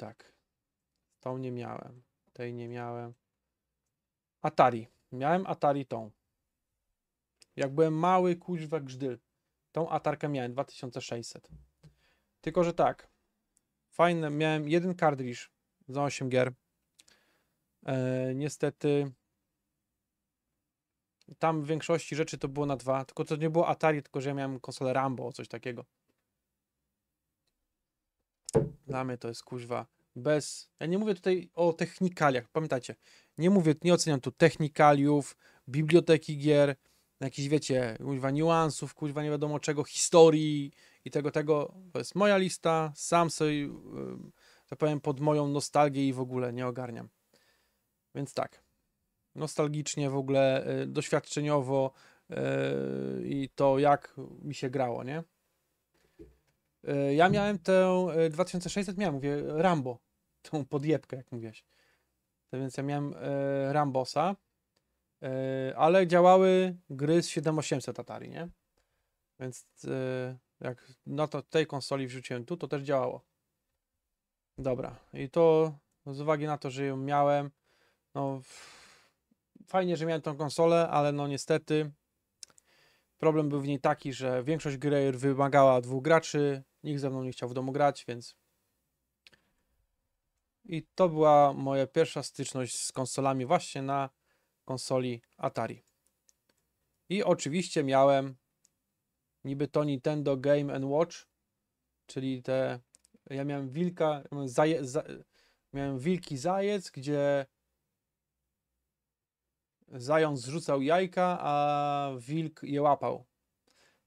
Tak. Tą nie miałem. Tej nie miałem. Atari. Miałem Atari tą. Jak byłem mały, kuźwa grzdyl. Tą Atarkę miałem, 2600. Tylko, że tak. Fajne, miałem jeden kartridż za 8 gier. E, niestety tam w większości rzeczy to było na dwa, tylko to nie było Atari, tylko że ja miałem konsolę Rambo, coś takiego. Dla mnie to jest kuźwa bez... Ja nie mówię tutaj o technikaliach, pamiętacie. Nie mówię, nie oceniam tu technikaliów, biblioteki gier, jakichś, wiecie, kuźwa niuansów, kuźwa nie wiadomo czego, historii i tego, tego. To jest moja lista, sam sobie, yy, powiem, pod moją nostalgię i w ogóle nie ogarniam. Więc tak, nostalgicznie w ogóle, y, doświadczeniowo y, i to jak mi się grało, nie? E, ja miałem tę 2600, e, miałem, mówię, Rambo, tą podjebkę, jak mówiłeś. To więc ja miałem e, Rambosa, ale działały gry z 7800 Atari, nie? Więc jak na to tej konsoli wrzuciłem tu, to też działało. Dobra, i to z uwagi na to, że ją miałem, no fajnie, że miałem tą konsolę, ale no niestety problem był w niej taki, że większość gier wymagała dwóch graczy, Nikt ze mną nie chciał w domu grać, więc. I to była moja pierwsza styczność z konsolami, właśnie na konsoli Atari. I oczywiście miałem niby to Nintendo Game and Watch, czyli te. Ja miałem wilka, miałem, zaje, za, miałem wilki zajec, gdzie zając zrzucał jajka, a wilk je łapał.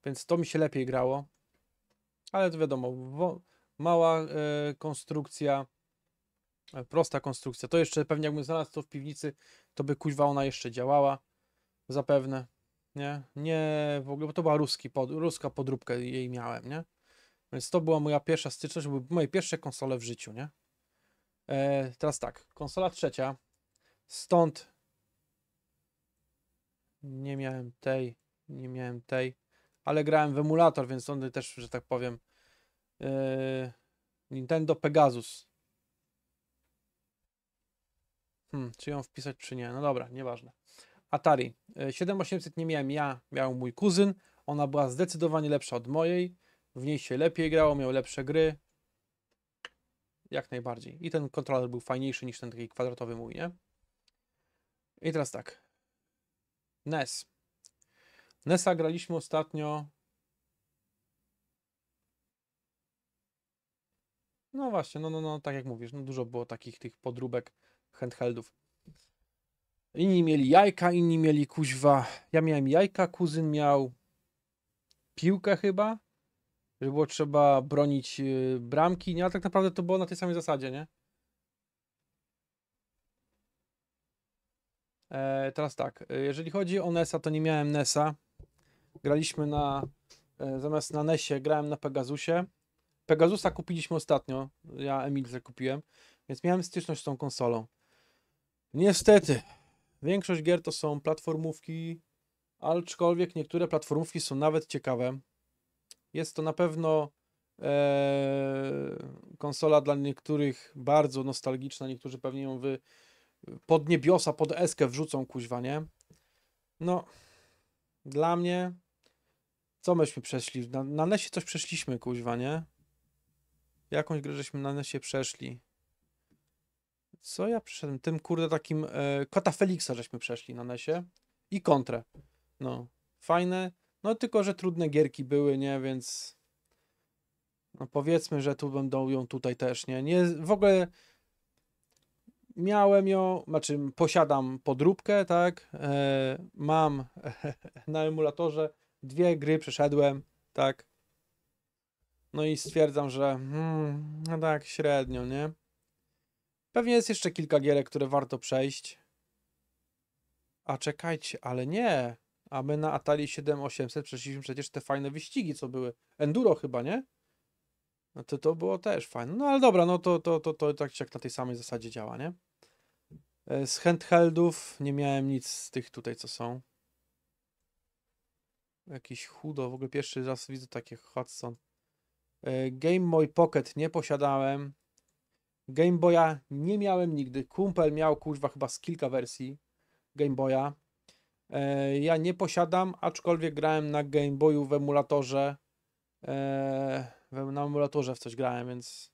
Więc to mi się lepiej grało ale to wiadomo, mała e, konstrukcja, e, prosta konstrukcja. To jeszcze pewnie jakbym znalazł to w piwnicy, to by kuźwa ona jeszcze działała, zapewne, nie? Nie, w ogóle, bo to była ruski pod, ruska podróbka jej miałem, nie? Więc to była moja pierwsza styczność, były moje pierwsze konsole w życiu, nie? E, teraz tak, konsola trzecia, stąd nie miałem tej, nie miałem tej, ale grałem w emulator, więc on też, że tak powiem, yy, Nintendo Pegasus. Hmm, czy ją wpisać, czy nie? No dobra, nieważne. Atari. 7800 yy, nie miałem ja, miał mój kuzyn. Ona była zdecydowanie lepsza od mojej. W niej się lepiej grało, miał lepsze gry. Jak najbardziej. I ten kontroler był fajniejszy niż ten taki kwadratowy mój, nie? I teraz tak. NES. Nesa graliśmy ostatnio. No właśnie, no, no, no, tak jak mówisz, no dużo było takich tych podróbek handheldów. Inni mieli jajka, inni mieli kuźwa. Ja miałem jajka, kuzyn miał piłkę chyba, że było trzeba bronić y, bramki, nie? Ale tak naprawdę to było na tej samej zasadzie, nie? E, teraz tak, y, jeżeli chodzi o Nesa, to nie miałem Nesa graliśmy na, e, zamiast na Nesie, grałem na Pegasusie. Pegasusa kupiliśmy ostatnio, ja Emil zakupiłem, więc miałem styczność z tą konsolą. Niestety, większość gier to są platformówki, aczkolwiek niektóre platformówki są nawet ciekawe. Jest to na pewno e, konsola dla niektórych bardzo nostalgiczna, niektórzy pewnie ją wy pod niebiosa, pod eskę wrzucą kuźwa, nie? No, dla mnie co myśmy przeszli? Na, na Nesie coś przeszliśmy, kuźwa, nie? Jakąś grę żeśmy na Nesie przeszli. Co ja przeszedłem? Tym, kurde, takim... E, Kota Felixa żeśmy przeszli na Nesie. I kontrę. No. Fajne. No tylko, że trudne gierki były, nie? Więc... No powiedzmy, że tu będą ją tutaj też, nie? nie w ogóle miałem ją, znaczy posiadam podróbkę, tak? E, mam na emulatorze dwie gry przeszedłem, tak. No i stwierdzam, że hmm, no tak średnio, nie? Pewnie jest jeszcze kilka gierek, które warto przejść. A czekajcie, ale nie. A my na Atari 7800 przeszliśmy przecież te fajne wyścigi, co były. Enduro chyba, nie? No to to było też fajne. No ale dobra, no to, to, to, to tak jak na tej samej zasadzie działa, nie? E, z handheldów nie miałem nic z tych tutaj, co są. Jakiś chudo, w ogóle pierwszy raz widzę takie Hudson. E, Game Boy Pocket nie posiadałem. Game Boya nie miałem nigdy. Kumpel miał kuźwa chyba z kilka wersji Game Boya. E, ja nie posiadam, aczkolwiek grałem na Game Boyu w emulatorze. E, na emulatorze w coś grałem, więc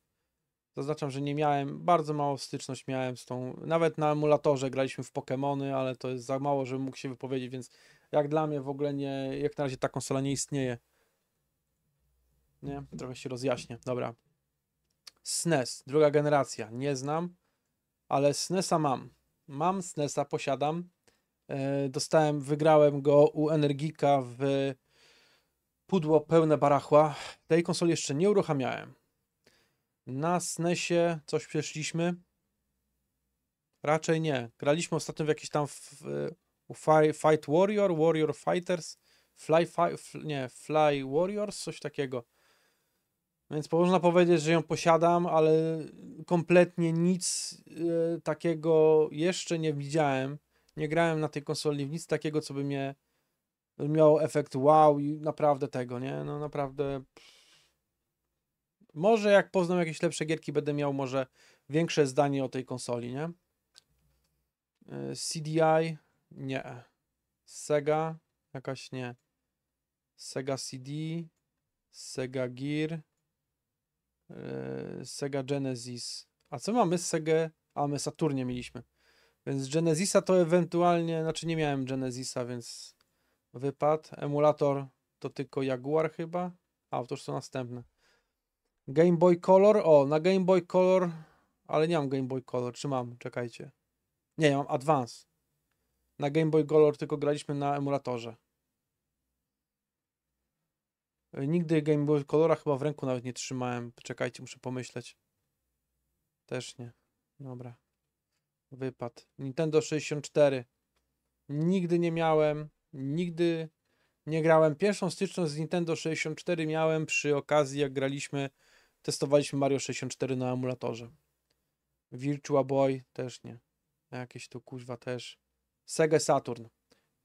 zaznaczam, że nie miałem. Bardzo mało styczność miałem z tą. Nawet na emulatorze graliśmy w Pokémony, ale to jest za mało, żebym mógł się wypowiedzieć, więc jak dla mnie w ogóle nie, jak na razie ta konsola nie istnieje. Nie, trochę się rozjaśnię, dobra. SNES, e druga generacja, nie znam, ale SNESa mam. Mam SNESa, posiadam. E, dostałem, wygrałem go u Energika w pudło pełne barachła. Tej konsoli jeszcze nie uruchamiałem. Na SNESie coś przeszliśmy. Raczej nie. Graliśmy ostatnio w jakieś tam w, Fight Warrior, Warrior Fighters, Fly, fi, nie, Fly Warriors, coś takiego. Więc można powiedzieć, że ją posiadam, ale kompletnie nic y, takiego jeszcze nie widziałem. Nie grałem na tej konsoli w nic takiego, co by mnie miało efekt wow i naprawdę tego, nie? No naprawdę... Może jak poznam jakieś lepsze gierki, będę miał może większe zdanie o tej konsoli, nie? E, CDI, nie. Sega, jakaś nie. Sega CD, Sega Gear, yy, Sega Genesis. A co mamy z Sega? A my Saturnie mieliśmy. Więc Genesisa to ewentualnie, znaczy nie miałem Genesisa, więc wypadł. Emulator to tylko Jaguar chyba. A, to już są następne. Game Boy Color, o, na Game Boy Color, ale nie mam Game Boy Color, czy mam? Czekajcie. Nie, ja mam Advance na Game Boy Color tylko graliśmy na emulatorze. E, nigdy Game Boy Colora chyba w ręku nawet nie trzymałem. Poczekajcie, muszę pomyśleć. Też nie. Dobra. Wypad. Nintendo 64. Nigdy nie miałem. Nigdy nie grałem. Pierwszą styczność z Nintendo 64 miałem przy okazji, jak graliśmy, testowaliśmy Mario 64 na emulatorze. Virtua Boy też nie. Jakieś tu kuźwa też. Sega Saturn.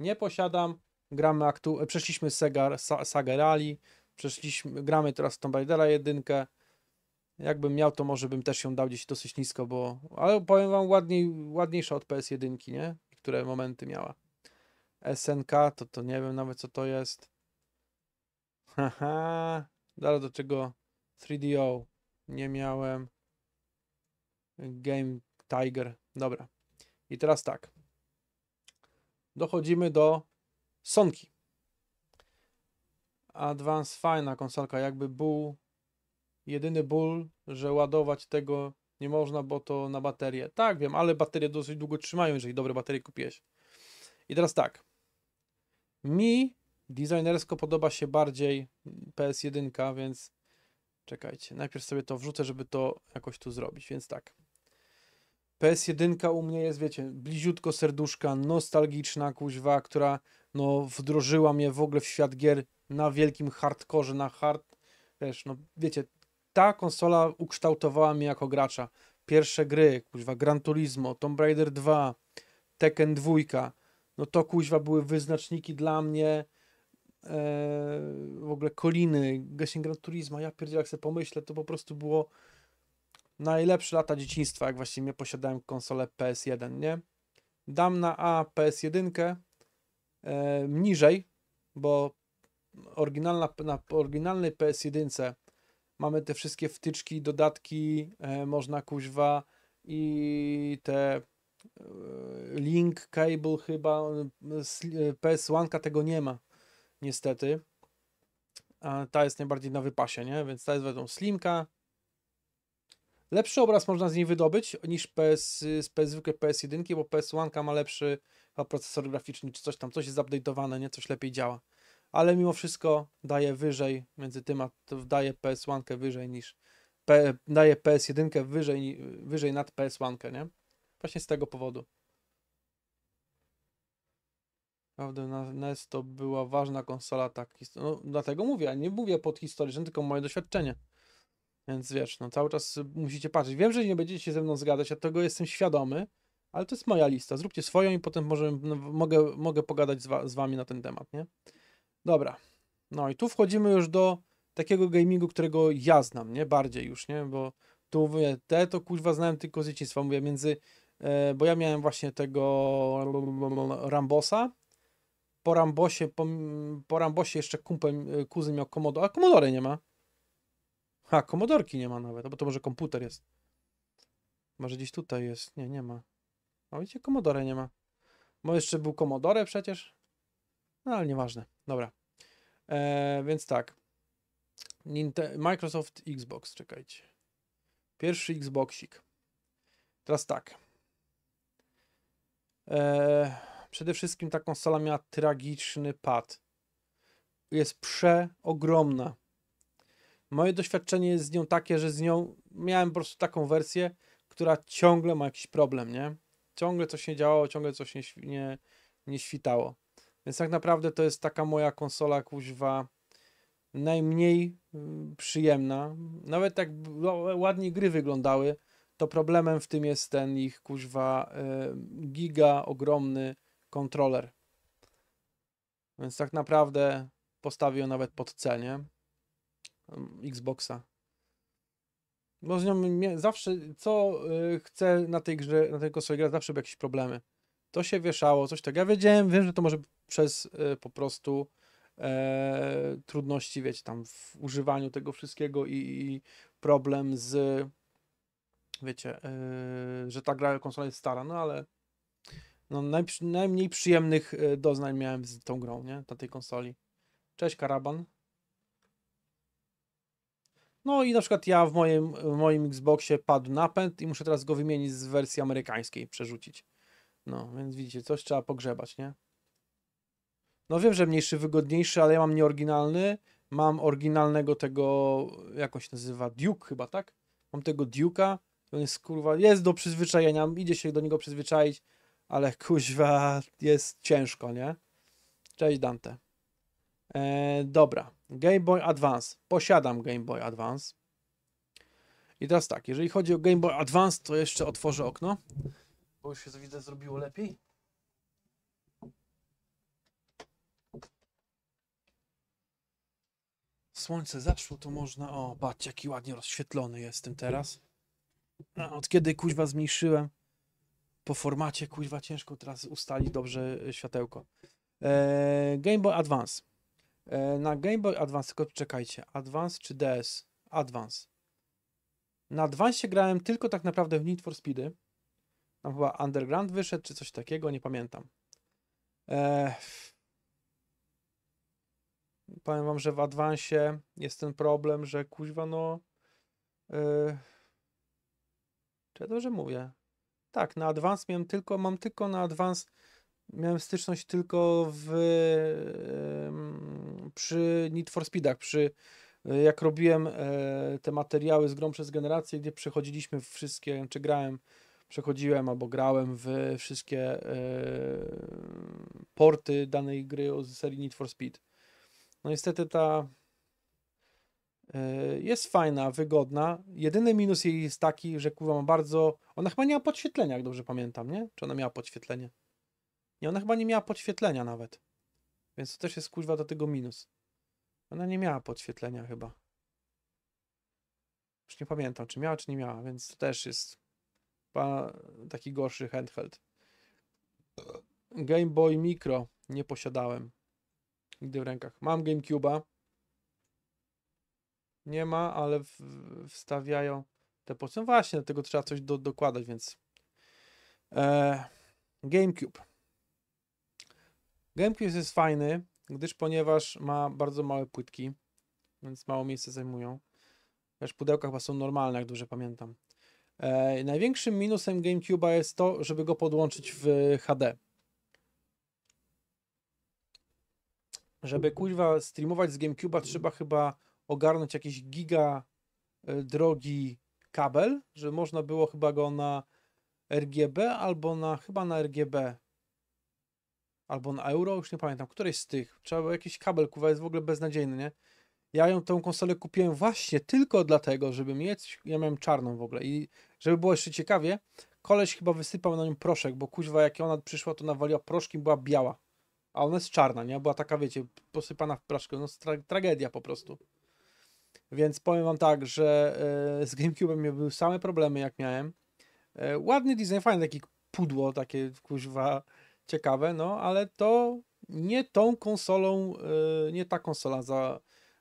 Nie posiadam, gramy aktu... przeszliśmy Sega, Sa Rally, przeszliśmy, gramy teraz Tomb Raidera jedynkę. Jakbym miał, to może bym też ją dał gdzieś dosyć nisko, bo... Ale powiem wam, ładniej, ładniejsza od PS1, nie? Które momenty miała. SNK, to, to nie wiem nawet co to jest. Haha, dalej do czego 3DO nie miałem. Game Tiger, dobra. I teraz tak dochodzimy do Sonki. Advance fajna konsolka, jakby był jedyny ból, że ładować tego nie można, bo to na baterię. Tak, wiem, ale baterie dosyć długo trzymają, jeżeli dobre baterie kupiłeś. I teraz tak. Mi designersko podoba się bardziej PS1, więc czekajcie, najpierw sobie to wrzucę, żeby to jakoś tu zrobić, więc tak. PS1 u mnie jest, wiecie, bliziutko serduszka, nostalgiczna kuźwa, która no, wdrożyła mnie w ogóle w świat gier na wielkim hardkorze, na hard, wiesz, no wiecie, ta konsola ukształtowała mnie jako gracza. Pierwsze gry, kuźwa, Gran Turismo, Tomb Raider 2, Tekken 2, no to kuźwa były wyznaczniki dla mnie, e, w ogóle Koliny, Gesien Gran Turismo, ja pierdzielę, jak sobie pomyślę, to po prostu było najlepsze lata dzieciństwa, jak właśnie posiadałem konsolę PS1, nie? Dam na A PS1 e, niżej, bo oryginalna, na oryginalnej PS1 mamy te wszystkie wtyczki, dodatki, e, można kuźwa i te e, link, cable chyba, e, PS1 tego nie ma, niestety. A ta jest najbardziej na wypasie, nie? Więc ta jest według slimka, Lepszy obraz można z niej wydobyć niż PS, z PS, zwykłej PS1, bo PS1 ma lepszy procesor graficzny, czy coś tam, coś jest update'owane, nie? Coś lepiej działa. Ale mimo wszystko daje wyżej, między tym a daje PS1 wyżej niż, P, daje PS1 wyżej, wyżej nad PS1, nie? Właśnie z tego powodu. Prawda, na NES to była ważna konsola, tak. No, dlatego mówię, a nie mówię pod historią tylko moje doświadczenie. Więc wiesz, no cały czas musicie patrzeć. Wiem, że nie będziecie się ze mną zgadzać, a tego jestem świadomy, ale to jest moja lista. Zróbcie swoją i potem może, no, mogę, mogę pogadać z, wa z, wami na ten temat, nie? Dobra. No i tu wchodzimy już do takiego gamingu, którego ja znam, nie? Bardziej już, nie? Bo tu mówię, te to kuźwa znałem tylko z dzieciństwa. Mówię, między... E, bo ja miałem właśnie tego Rambosa. Po Rambosie, po, po Rambosie jeszcze kumpel, e, kuzyn miał Komodo, a Commodore nie ma. A komodorki nie ma nawet, bo to może komputer jest. Może gdzieś tutaj jest. Nie, nie ma. A widzicie, komodore nie ma. Bo jeszcze był komodore przecież. No ale nieważne. Dobra. E, więc tak. Ninte Microsoft Xbox, czekajcie. Pierwszy Xboxik. Teraz tak. E, przede wszystkim ta konsola miała tragiczny pad. Jest przeogromna. Moje doświadczenie jest z nią takie, że z nią miałem po prostu taką wersję, która ciągle ma jakiś problem, nie? Ciągle coś nie działało, ciągle coś nie, nie, nie świtało. Więc tak naprawdę to jest taka moja konsola kuźwa najmniej mm, przyjemna. Nawet jak no, ładnie gry wyglądały, to problemem w tym jest ten ich kuźwa y, giga ogromny kontroler. Więc tak naprawdę postawię ją nawet pod cenie. Xboxa. Bo z nią zawsze, co y, chcę na tej grze, na tej konsoli grać, zawsze były jakieś problemy. To się wieszało, coś tak. Ja wiedziałem, wiem, że to może przez y, po prostu e, trudności, wiecie, tam w używaniu tego wszystkiego i, i problem z, wiecie, e, że ta gra konsola jest stara, no ale no, najmniej przyjemnych e, doznań miałem z tą grą, nie, na tej konsoli. Cześć, Karaban. No i na przykład ja w moim, w moim Xboxie padł napęd i muszę teraz go wymienić z wersji amerykańskiej, przerzucić. No, więc widzicie, coś trzeba pogrzebać, nie? No wiem, że mniejszy, wygodniejszy, ale ja mam nieoryginalny. Mam oryginalnego tego, jak on się nazywa, Duke chyba, tak? Mam tego Duke'a. On jest kurwa, jest do przyzwyczajenia, idzie się do niego przyzwyczaić, ale kuźwa, jest ciężko, nie? Cześć Dante. E, dobra, Game Boy Advance. Posiadam Game Boy Advance. I teraz tak, jeżeli chodzi o Game Boy Advance, to jeszcze otworzę okno, bo już się widzę zrobiło lepiej. Słońce zaszło, to można... O, patrz, jaki ładnie rozświetlony jestem teraz. A od kiedy kuźwa zmniejszyłem po formacie, kuźwa ciężko teraz ustalić dobrze e, światełko. Eee, Game Boy Advance. E, na Game Boy Advance, tylko czekajcie, Advance czy DS? Advance. Na Advance grałem tylko tak naprawdę w Need for Speedy. Tam chyba Underground wyszedł, czy coś takiego, nie pamiętam. Eee, powiem wam, że w Advance jest ten problem, że kuźwa no... Yy, czy ja dobrze mówię? Tak, na Advance miałem tylko, mam tylko na Advance, miałem styczność tylko w przy Need for Speedach, przy e, jak robiłem e, te materiały z grą przez generację, gdzie przechodziliśmy wszystkie, czy grałem, przechodziłem albo grałem w wszystkie e, porty danej gry z serii Need for Speed. No niestety ta jest fajna, wygodna. Jedyny minus jej jest taki, że kurwa ma bardzo... Ona chyba nie miała podświetlenia, jak dobrze pamiętam, nie? Czy ona miała podświetlenie? Nie, ona chyba nie miała podświetlenia nawet. Więc to też jest kurwa do tego minus. Ona nie miała podświetlenia chyba. Już nie pamiętam, czy miała, czy nie miała, więc to też jest taki gorszy handheld. Game Boy Micro nie posiadałem nigdy w rękach. Mam GameCube'a. Nie ma, ale w, wstawiają te po. No właśnie, do tego trzeba coś do, dokładać, więc. E, GameCube. Gamecube jest fajny, gdyż ponieważ ma bardzo małe płytki, więc mało miejsca zajmują. Wiesz, pudełka chyba są normalne, jak dobrze pamiętam. E, największym minusem GameCube'a jest to, żeby go podłączyć w HD. Żeby kuźwa streamować z GameCube'a, trzeba chyba ogarnąć jakiś giga e, drogi kabel, żeby można było chyba go na RGB albo na chyba na RGB albo na euro, już nie pamiętam, któreś z tych. Trzeba było jakiś kabel, kuwa jest w ogóle beznadziejny, nie? Ja ją tą konsolę kupiłem właśnie tylko dlatego, żeby mieć, ja miałem czarną w ogóle i żeby było jeszcze ciekawie, koleś chyba wysypał na nią proszek, bo kuźwa jak ona przyszła, to nawaliła proszkiem, była biała. A ona jest czarna, nie? Była taka, wiecie, posypana w proszku. No tra tragedia po prostu. Więc powiem wam tak, że yy, z Gamecube'em były same problemy, jak miałem. Yy, ładny design, fajny taki pudło, takie kuźwa ciekawe, no ale to nie tą konsolą, y, nie ta konsola za,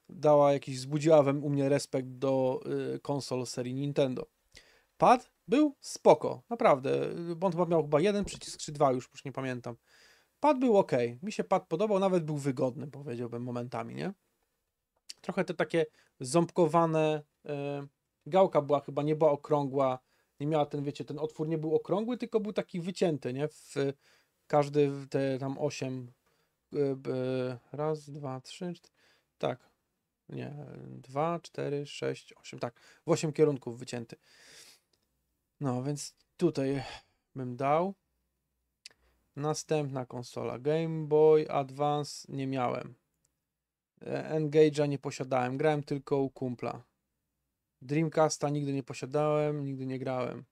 dała jakiś, zbudziła we, u mnie respekt do y, konsol serii Nintendo. Pad był spoko, naprawdę, bo y, on chyba miał chyba jeden przycisk czy dwa, już, już nie pamiętam. Pad był ok, mi się pad podobał, nawet był wygodny, powiedziałbym momentami, nie? Trochę te takie ząbkowane, gałka była chyba, nie była okrągła, nie miała ten, wiecie, ten otwór nie był okrągły, tylko był taki wycięty, nie? W, każdy te tam 8. Y, raz, dwa, trzy, cztery. Tak. Nie, dwa, cztery, sześć, osiem. Tak, w 8 kierunków wycięty. No więc tutaj bym dał. Następna konsola Game Boy Advance nie miałem. E, Engage'a nie posiadałem, grałem tylko u kumpla. Dreamcasta nigdy nie posiadałem, nigdy nie grałem.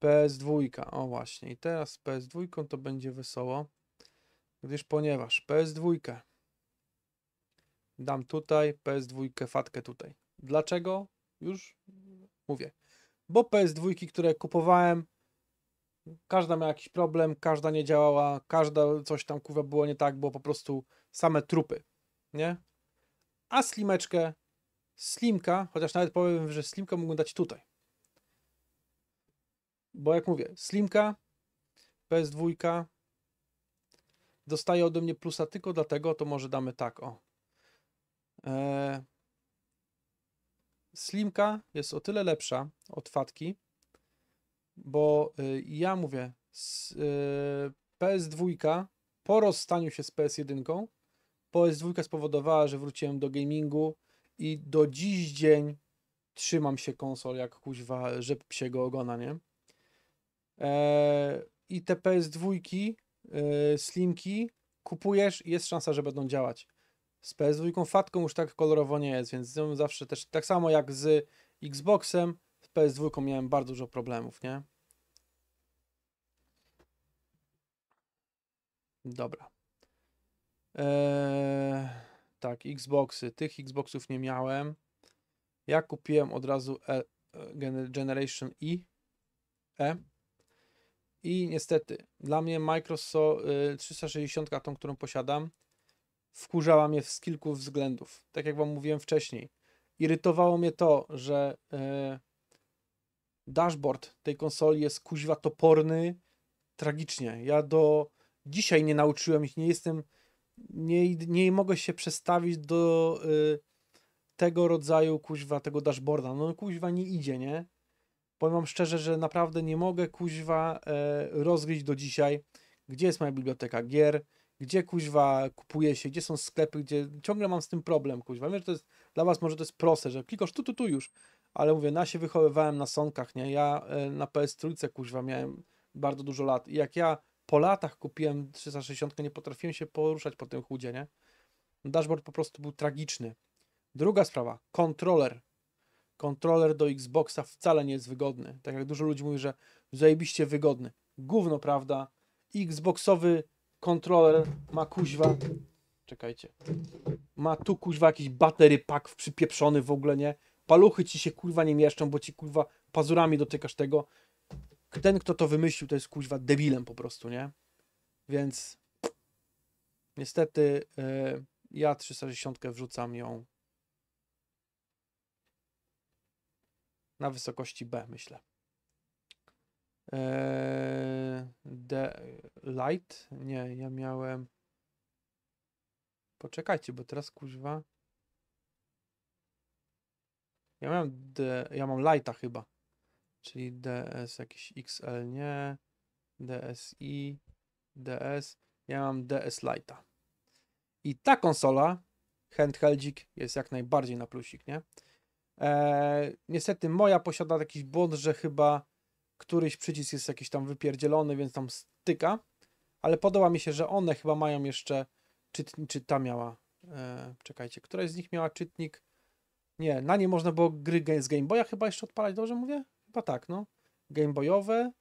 PS2. O właśnie, i teraz z PS2 to będzie wesoło, gdyż ponieważ PS2 dam tutaj, PS2 fatkę tutaj. Dlaczego? Już mówię. Bo PS2, które kupowałem, każda miała jakiś problem, każda nie działała, każda coś tam kuwa było nie tak, było po prostu same trupy, nie? A slimeczkę, slimka, chociaż nawet powiem, że slimkę mógłbym dać tutaj. Bo jak mówię, Slimka, PS2 dostaje ode mnie plusa tylko dlatego, to może damy tak, o. Eee, Slimka jest o tyle lepsza od Fatki, bo y, ja mówię, z, y, PS2 po rozstaniu się z PS1, PS2 spowodowała, że wróciłem do gamingu i do dziś dzień trzymam się konsol jak kuźwa rzep psiego ogona, nie? E, i te PS2 dwójki, e, slimki kupujesz i jest szansa, że będą działać. Z PS2 fatką już tak kolorowo nie jest, więc zawsze też tak samo jak z Xboxem, z PS2 miałem bardzo dużo problemów, nie? Dobra. Eee, tak, Xboxy. Tych Xboxów nie miałem. Ja kupiłem od razu e, e Generation I. E. I niestety, dla mnie Microsoft 360, y, tą, którą posiadam, wkurzała mnie z kilku względów. Tak jak Wam mówiłem wcześniej, irytowało mnie to, że y, dashboard tej konsoli jest kuźwa toporny tragicznie. Ja do dzisiaj nie nauczyłem ich, nie jestem, nie, nie mogę się przestawić do y, tego rodzaju kuźwa, tego dashboarda. No kuźwa nie idzie, nie? powiem wam szczerze, że naprawdę nie mogę kuźwa e, rozgryźć do dzisiaj, gdzie jest moja biblioteka gier, gdzie kuźwa kupuje się, gdzie są sklepy, gdzie ciągle mam z tym problem, kuźwa. Wiem, że to jest dla was może to jest proste, że klikasz tu, tu, tu już, ale mówię, na się wychowywałem na sonkach, nie? Ja e, na PS3 kuźwa miałem bardzo dużo lat i jak ja po latach kupiłem 360, nie potrafiłem się poruszać po tym chudzie, nie? Dashboard po prostu był tragiczny. Druga sprawa, kontroler kontroler do Xboxa wcale nie jest wygodny. Tak jak dużo ludzi mówi, że zajebiście wygodny. Gówno, prawda? Xboxowy kontroler ma kuźwa... Czekajcie. Ma tu kuźwa jakiś battery pack przypieprzony w ogóle, nie? Paluchy ci się kurwa nie mieszczą, bo ci kurwa pazurami dotykasz tego. Ten, kto to wymyślił, to jest kuźwa debilem po prostu, nie? Więc niestety yy, ja 360 wrzucam ją na wysokości B, myślę. Eee, the Light? Nie, ja miałem... Poczekajcie, bo teraz kurwa. Ja miałem the... ja mam Lighta chyba. Czyli DS jakiś XL, nie. DSi, DS. Ja mam DS Lighta. I ta konsola, handheldzik, jest jak najbardziej na plusik, nie? E, niestety moja posiada jakiś błąd, że chyba któryś przycisk jest jakiś tam wypierdzielony, więc tam styka. Ale podoba mi się, że one chyba mają jeszcze czytnik, czy ta miała, e, czekajcie, któraś z nich miała czytnik. Nie, na nie można było gry z Game Boya chyba jeszcze odpalać, dobrze mówię? Chyba tak, no. Game Boyowe,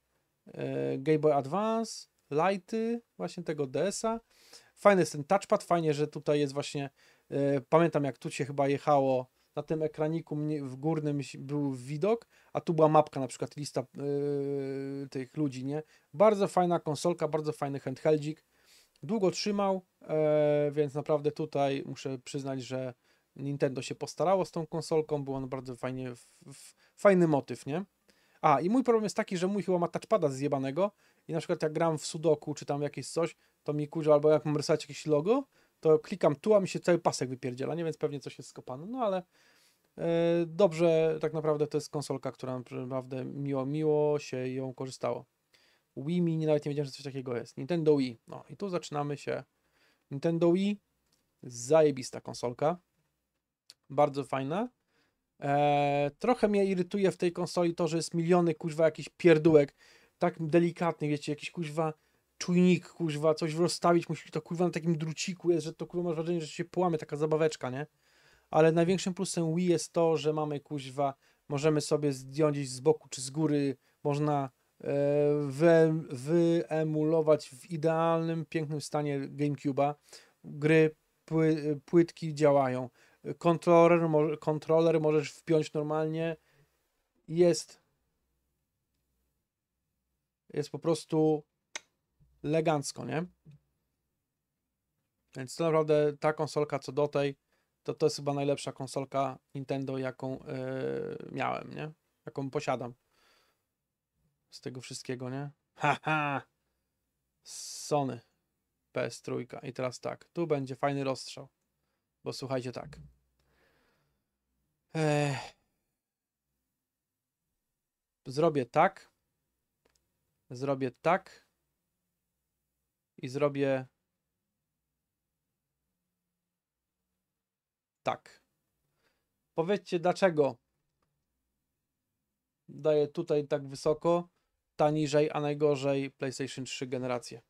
e, Game Boy Advance, Lighty, właśnie tego DS-a. Fajny jest ten touchpad, fajnie, że tutaj jest właśnie, e, pamiętam jak tu się chyba jechało na tym ekraniku w górnym był widok, a tu była mapka, na przykład lista yy, tych ludzi, nie? Bardzo fajna konsolka, bardzo fajny handheldzik. Długo trzymał, e, więc naprawdę tutaj muszę przyznać, że Nintendo się postarało z tą konsolką, był on bardzo fajnie, f, f, fajny motyw, nie? A, i mój problem jest taki, że mój chyba ma touchpada zjebanego i na przykład jak gram w sudoku czy tam jakieś coś, to mi kurze albo jak mam rysować jakieś logo, to klikam tu, a mi się cały pasek wypierdziela, nie? Więc pewnie coś jest skopane, no ale e, dobrze, tak naprawdę to jest konsolka, która naprawdę miło, miło się ją korzystało. Wii Mini nawet nie wiedziałem, że coś takiego jest. Nintendo Wii. No i tu zaczynamy się. Nintendo Wii, zajebista konsolka. Bardzo fajna. Eee, trochę mnie irytuje w tej konsoli to, że jest miliony kuźwa jakichś pierdółek, tak delikatnych, wiecie, jakiś kuźwa czujnik, kurwa, coś rozstawić, musisz to kurwa na takim druciku jest, że to kurwa masz wrażenie, że się połamy, taka zabaweczka, nie? Ale największym plusem Wii jest to, że mamy kuźwa, możemy sobie zdjąć z boku czy z góry, można e, wy, wyemulować w idealnym, pięknym stanie GameCube'a. Gry, pły, płytki działają. Kontroler, mo, kontroler możesz wpiąć normalnie. Jest jest po prostu elegancko, nie? Więc to naprawdę ta konsolka co do tej, to to jest chyba najlepsza konsolka Nintendo, jaką yy, miałem, nie? Jaką posiadam. Z tego wszystkiego, nie? Haha! Ha! Sony PS3. I teraz tak, tu będzie fajny rozstrzał. Bo słuchajcie tak. Zrobię tak. Zrobię tak i zrobię tak. Powiedzcie, dlaczego daję tutaj tak wysoko, ta niżej, a najgorzej PlayStation 3 generację.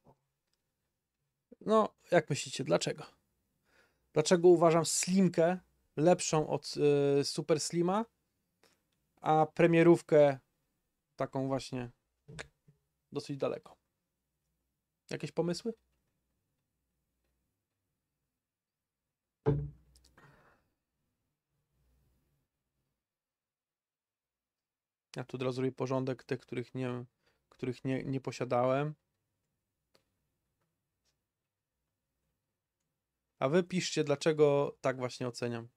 No, jak myślicie, dlaczego? Dlaczego uważam Slimkę lepszą od y, Super Slima, a premierówkę taką właśnie dosyć daleko? Jakieś pomysły? Ja tu od razu porządek tych, których nie, których nie, nie posiadałem. A wy piszcie, dlaczego tak właśnie oceniam.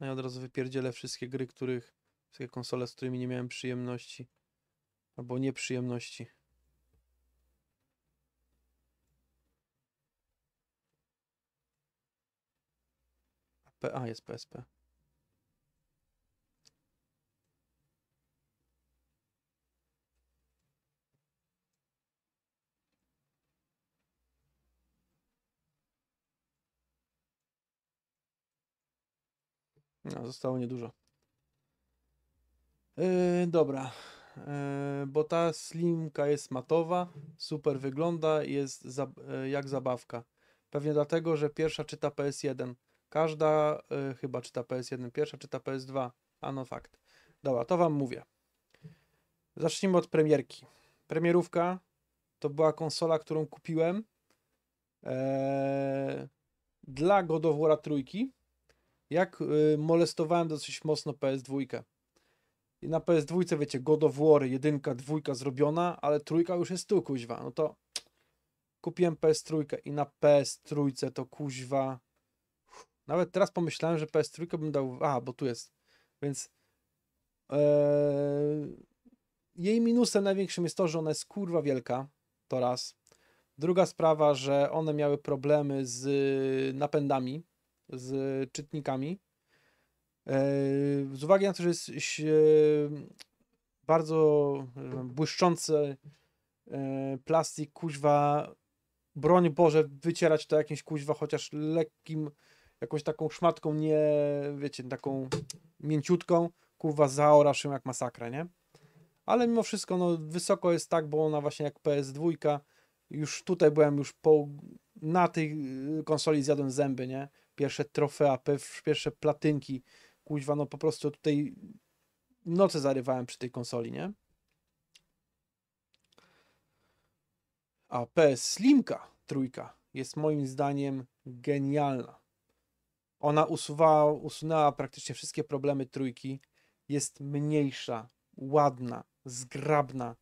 No i od razu wypierdzielę wszystkie gry, których Wszystkie konsole, z którymi nie miałem przyjemności. Albo nieprzyjemności. a jest PSP. No, zostało niedużo. Yy, dobra, yy, bo ta slimka jest matowa, super wygląda i jest za, yy, jak zabawka. Pewnie dlatego, że pierwsza czyta PS1. Każda chyba czyta PS1, pierwsza czyta PS2. Ano fakt. Dobra, to wam mówię. Zacznijmy od premierki. Premierówka to była konsola, którą kupiłem dla God of War trójki. Jak yy, molestowałem dosyć mocno PS2 na PS2, wiecie, God of War, jedynka, dwójka zrobiona, ale trójka już jest tu, kuźwa. No to kupiłem PS3 i na PS3 to kuźwa. Nawet teraz pomyślałem, że PS3 bym dał. A, bo tu jest. Więc. E, jej minusem największym jest to, że ona jest kurwa wielka. To raz. Druga sprawa, że one miały problemy z napędami, z czytnikami E, z uwagi na to, że jest bardzo tak błyszczący e, plastik, kuźwa, broń Boże, wycierać to jakimś kuźwa, chociaż lekkim, jakąś taką szmatką, nie, wiecie, taką mięciutką, kurwa, zaorasz się jak masakra, nie? Ale mimo wszystko, no, wysoko jest tak, bo ona właśnie jak PS2, już tutaj byłem już po, na tej y, konsoli zjadłem zęby, nie? Pierwsze trofea, pierwsze platynki, kuźwa, no po prostu tutaj noce zarywałem przy tej konsoli, nie? A PS Slimka trójka jest moim zdaniem genialna. Ona usuwała, usunęła praktycznie wszystkie problemy trójki. Jest mniejsza, ładna, zgrabna.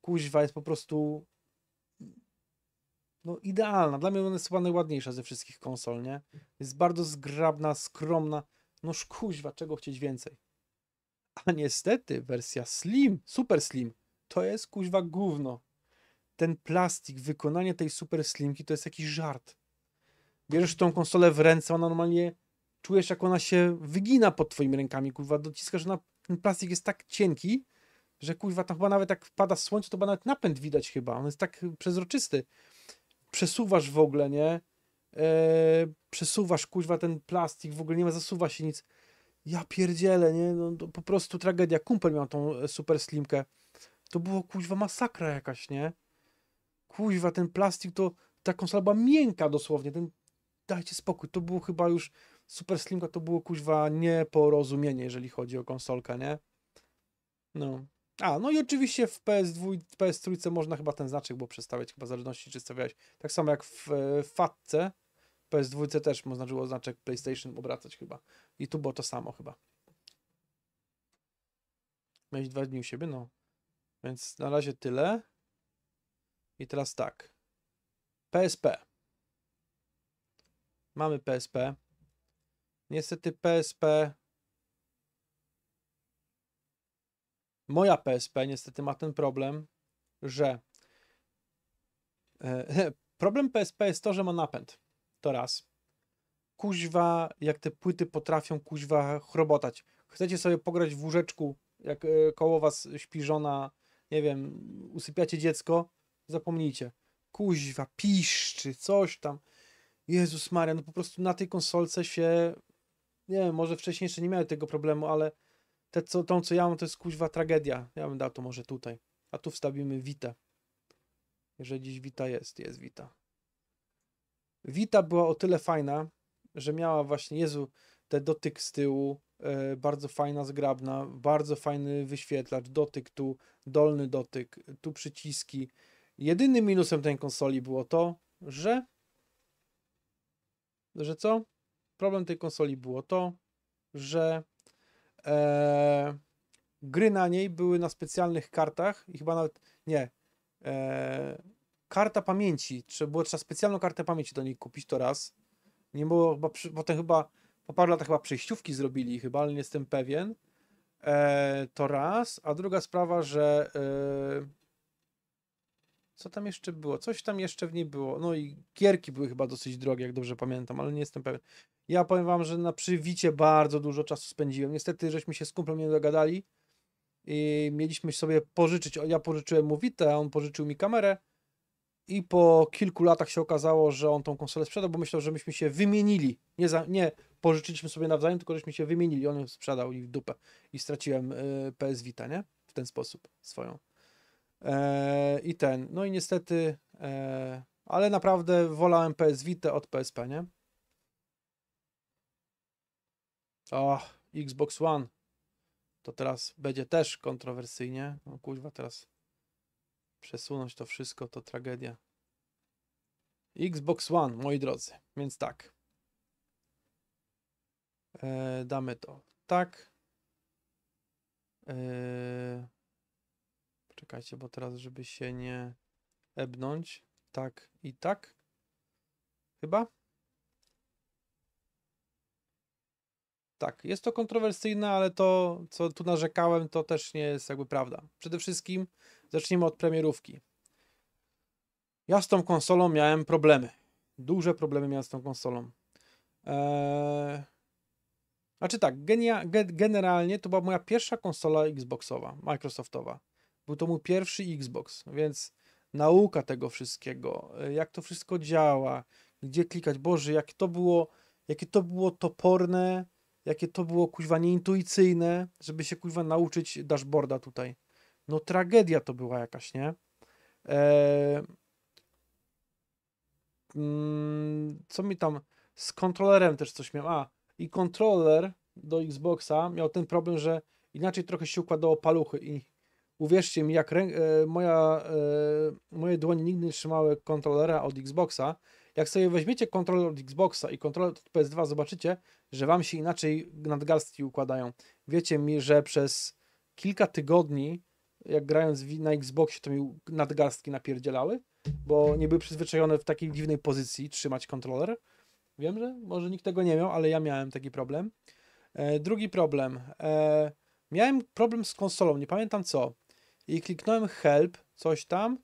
Kuźwa jest po prostu no idealna. Dla mnie ona jest chyba najładniejsza ze wszystkich konsol, nie? Jest bardzo zgrabna, skromna. Noż kuźwa, czego chcieć więcej? A niestety wersja slim, super slim, to jest kuźwa gówno. Ten plastik, wykonanie tej super slimki to jest jakiś żart. Bierzesz tą konsolę w ręce, ona normalnie czujesz jak ona się wygina pod twoimi rękami, kuźwa, dociskasz, na ten plastik jest tak cienki, że kuźwa, tam chyba nawet jak pada słońce, to chyba nawet napęd widać chyba, on jest tak przezroczysty. Przesuwasz w ogóle, nie? E, przesuwasz kuźwa ten plastik, w ogóle nie ma, zasuwa się nic. Ja pierdzielę, nie? No, po prostu tragedia. Kumpel miał tą e, super slimkę. To było kuźwa masakra jakaś, nie? Kuźwa, ten plastik to ta konsola była miękka dosłownie. Ten, dajcie spokój, to było chyba już super slimka, to było kuźwa nieporozumienie, jeżeli chodzi o konsolkę, nie? No. A, no i oczywiście w PS2, PS3 można chyba ten znaczek było przestawiać, chyba w zależności czy stawiałeś. Tak samo jak w, e, w Fatce, PS2 też można było znaczek PlayStation obracać chyba. I tu było to samo chyba. Miałeś dwa dni u siebie, no. Więc na razie tyle. I teraz tak. PSP. Mamy PSP. Niestety PSP. Moja PSP niestety ma ten problem, że. E, problem PSP jest to, że ma napęd. To raz. Kuźwa, jak te płyty potrafią kuźwa chrobotać. Chcecie sobie pograć w łóżeczku, jak e, koło was śpi żona, nie wiem, usypiacie dziecko, zapomnijcie. Kuźwa, piszczy, coś tam. Jezus Maria, no po prostu na tej konsolce się, nie wiem, może wcześniej jeszcze nie miały tego problemu, ale te, co, tą, co ja mam, to jest kuźwa tragedia. Ja bym dał to może tutaj. A tu wstawimy Witę. Jeżeli dziś Wita jest, jest Wita. Wita była o tyle fajna, że miała właśnie, Jezu, te dotyk z tyłu, e, bardzo fajna, zgrabna, bardzo fajny wyświetlacz, dotyk tu, dolny dotyk, tu przyciski. Jedynym minusem tej konsoli było to, że że co? Problem tej konsoli było to, że e, gry na niej były na specjalnych kartach i chyba nawet nie. E, karta pamięci, trzeba było trzeba specjalną kartę pamięci do niej kupić to raz. Nie było chyba, potem chyba po paru latach chyba przejściówki zrobili chyba, ale nie jestem pewien. E, to raz, a druga sprawa, że e, co tam jeszcze było? Coś tam jeszcze w niej było. No i gierki były chyba dosyć drogie, jak dobrze pamiętam, ale nie jestem pewien. Ja powiem wam, że na przywicie bardzo dużo czasu spędziłem. Niestety, żeśmy się z kumplem nie dogadali i mieliśmy sobie pożyczyć, ja pożyczyłem mu a on pożyczył mi kamerę i po kilku latach się okazało, że on tą konsolę sprzedał, bo myślał, że myśmy się wymienili. Nie, za, nie pożyczyliśmy sobie nawzajem, tylko żeśmy się wymienili. On ją sprzedał i w dupę. I straciłem y, PS Vita, nie? W ten sposób swoją. E, I ten. No i niestety, e, ale naprawdę wolałem PS Vita od PSP, nie? O, Xbox One. To teraz będzie też kontrowersyjnie. No teraz przesunąć to wszystko, to tragedia. Xbox One, moi drodzy, więc tak. E, damy to tak. E, czekajcie, bo teraz, żeby się nie ebnąć. Tak i tak. Chyba? Tak, jest to kontrowersyjne, ale to, co tu narzekałem, to też nie jest jakby prawda. Przede wszystkim Zacznijmy od premierówki. Ja z tą konsolą miałem problemy. Duże problemy miałem z tą konsolą. Eee... Znaczy tak, genia... generalnie to była moja pierwsza konsola Xboxowa, Microsoftowa. Był to mój pierwszy Xbox, więc nauka tego wszystkiego, e, jak to wszystko działa, gdzie klikać, Boże, jak to było, jakie to było toporne, jakie to było kuźwa nieintuicyjne, żeby się kuźwa nauczyć dashboarda tutaj no tragedia to była jakaś, nie? E, mm, co mi tam, z kontrolerem też coś miałem, a i kontroler do Xboxa miał ten problem, że inaczej trochę się układało paluchy i uwierzcie mi, jak rę... E, moja, e, moje dłonie nigdy nie trzymały kontrolera od Xboxa, jak sobie weźmiecie kontroler od Xboxa i kontroler od PS2, zobaczycie, że wam się inaczej nadgarstki układają. Wiecie mi, że przez kilka tygodni jak grając na Xboxie, to mi nadgarstki napierdzielały, bo nie były przyzwyczajone w takiej dziwnej pozycji trzymać kontroler. Wiem, że może nikt tego nie miał, ale ja miałem taki problem. E, drugi problem. E, miałem problem z konsolą, nie pamiętam co. I kliknąłem help, coś tam.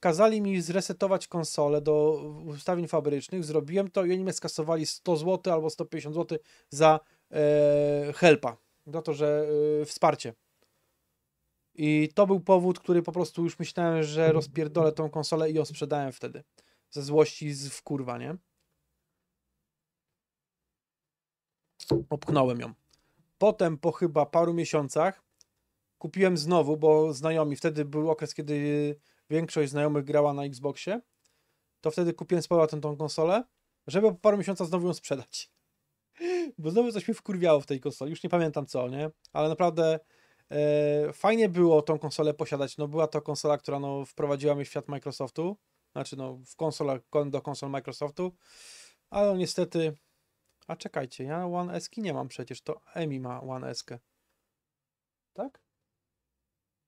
Kazali mi zresetować konsolę do ustawień fabrycznych. Zrobiłem to i oni mnie skasowali 100 zł albo 150 zł za e, helpa. Za to, że e, wsparcie i to był powód, który po prostu już myślałem, że rozpierdolę tą konsolę i ją sprzedałem wtedy. Ze złości z w kurwa, nie? Opchnąłem ją. Potem po chyba paru miesiącach kupiłem znowu, bo znajomi, wtedy był okres, kiedy większość znajomych grała na Xboxie, to wtedy kupiłem z powrotem tą konsolę, żeby po paru miesiącach znowu ją sprzedać. Bo znowu coś mi wkurwiało w tej konsoli, już nie pamiętam co, nie? Ale naprawdę E, fajnie było tą konsolę posiadać. No była to konsola, która no, wprowadziła mnie w świat Microsoftu. Znaczy no, w konsola do konsol Microsoftu. Ale no, niestety... A czekajcie, ja One S nie mam przecież, to Emi ma One S. Tak?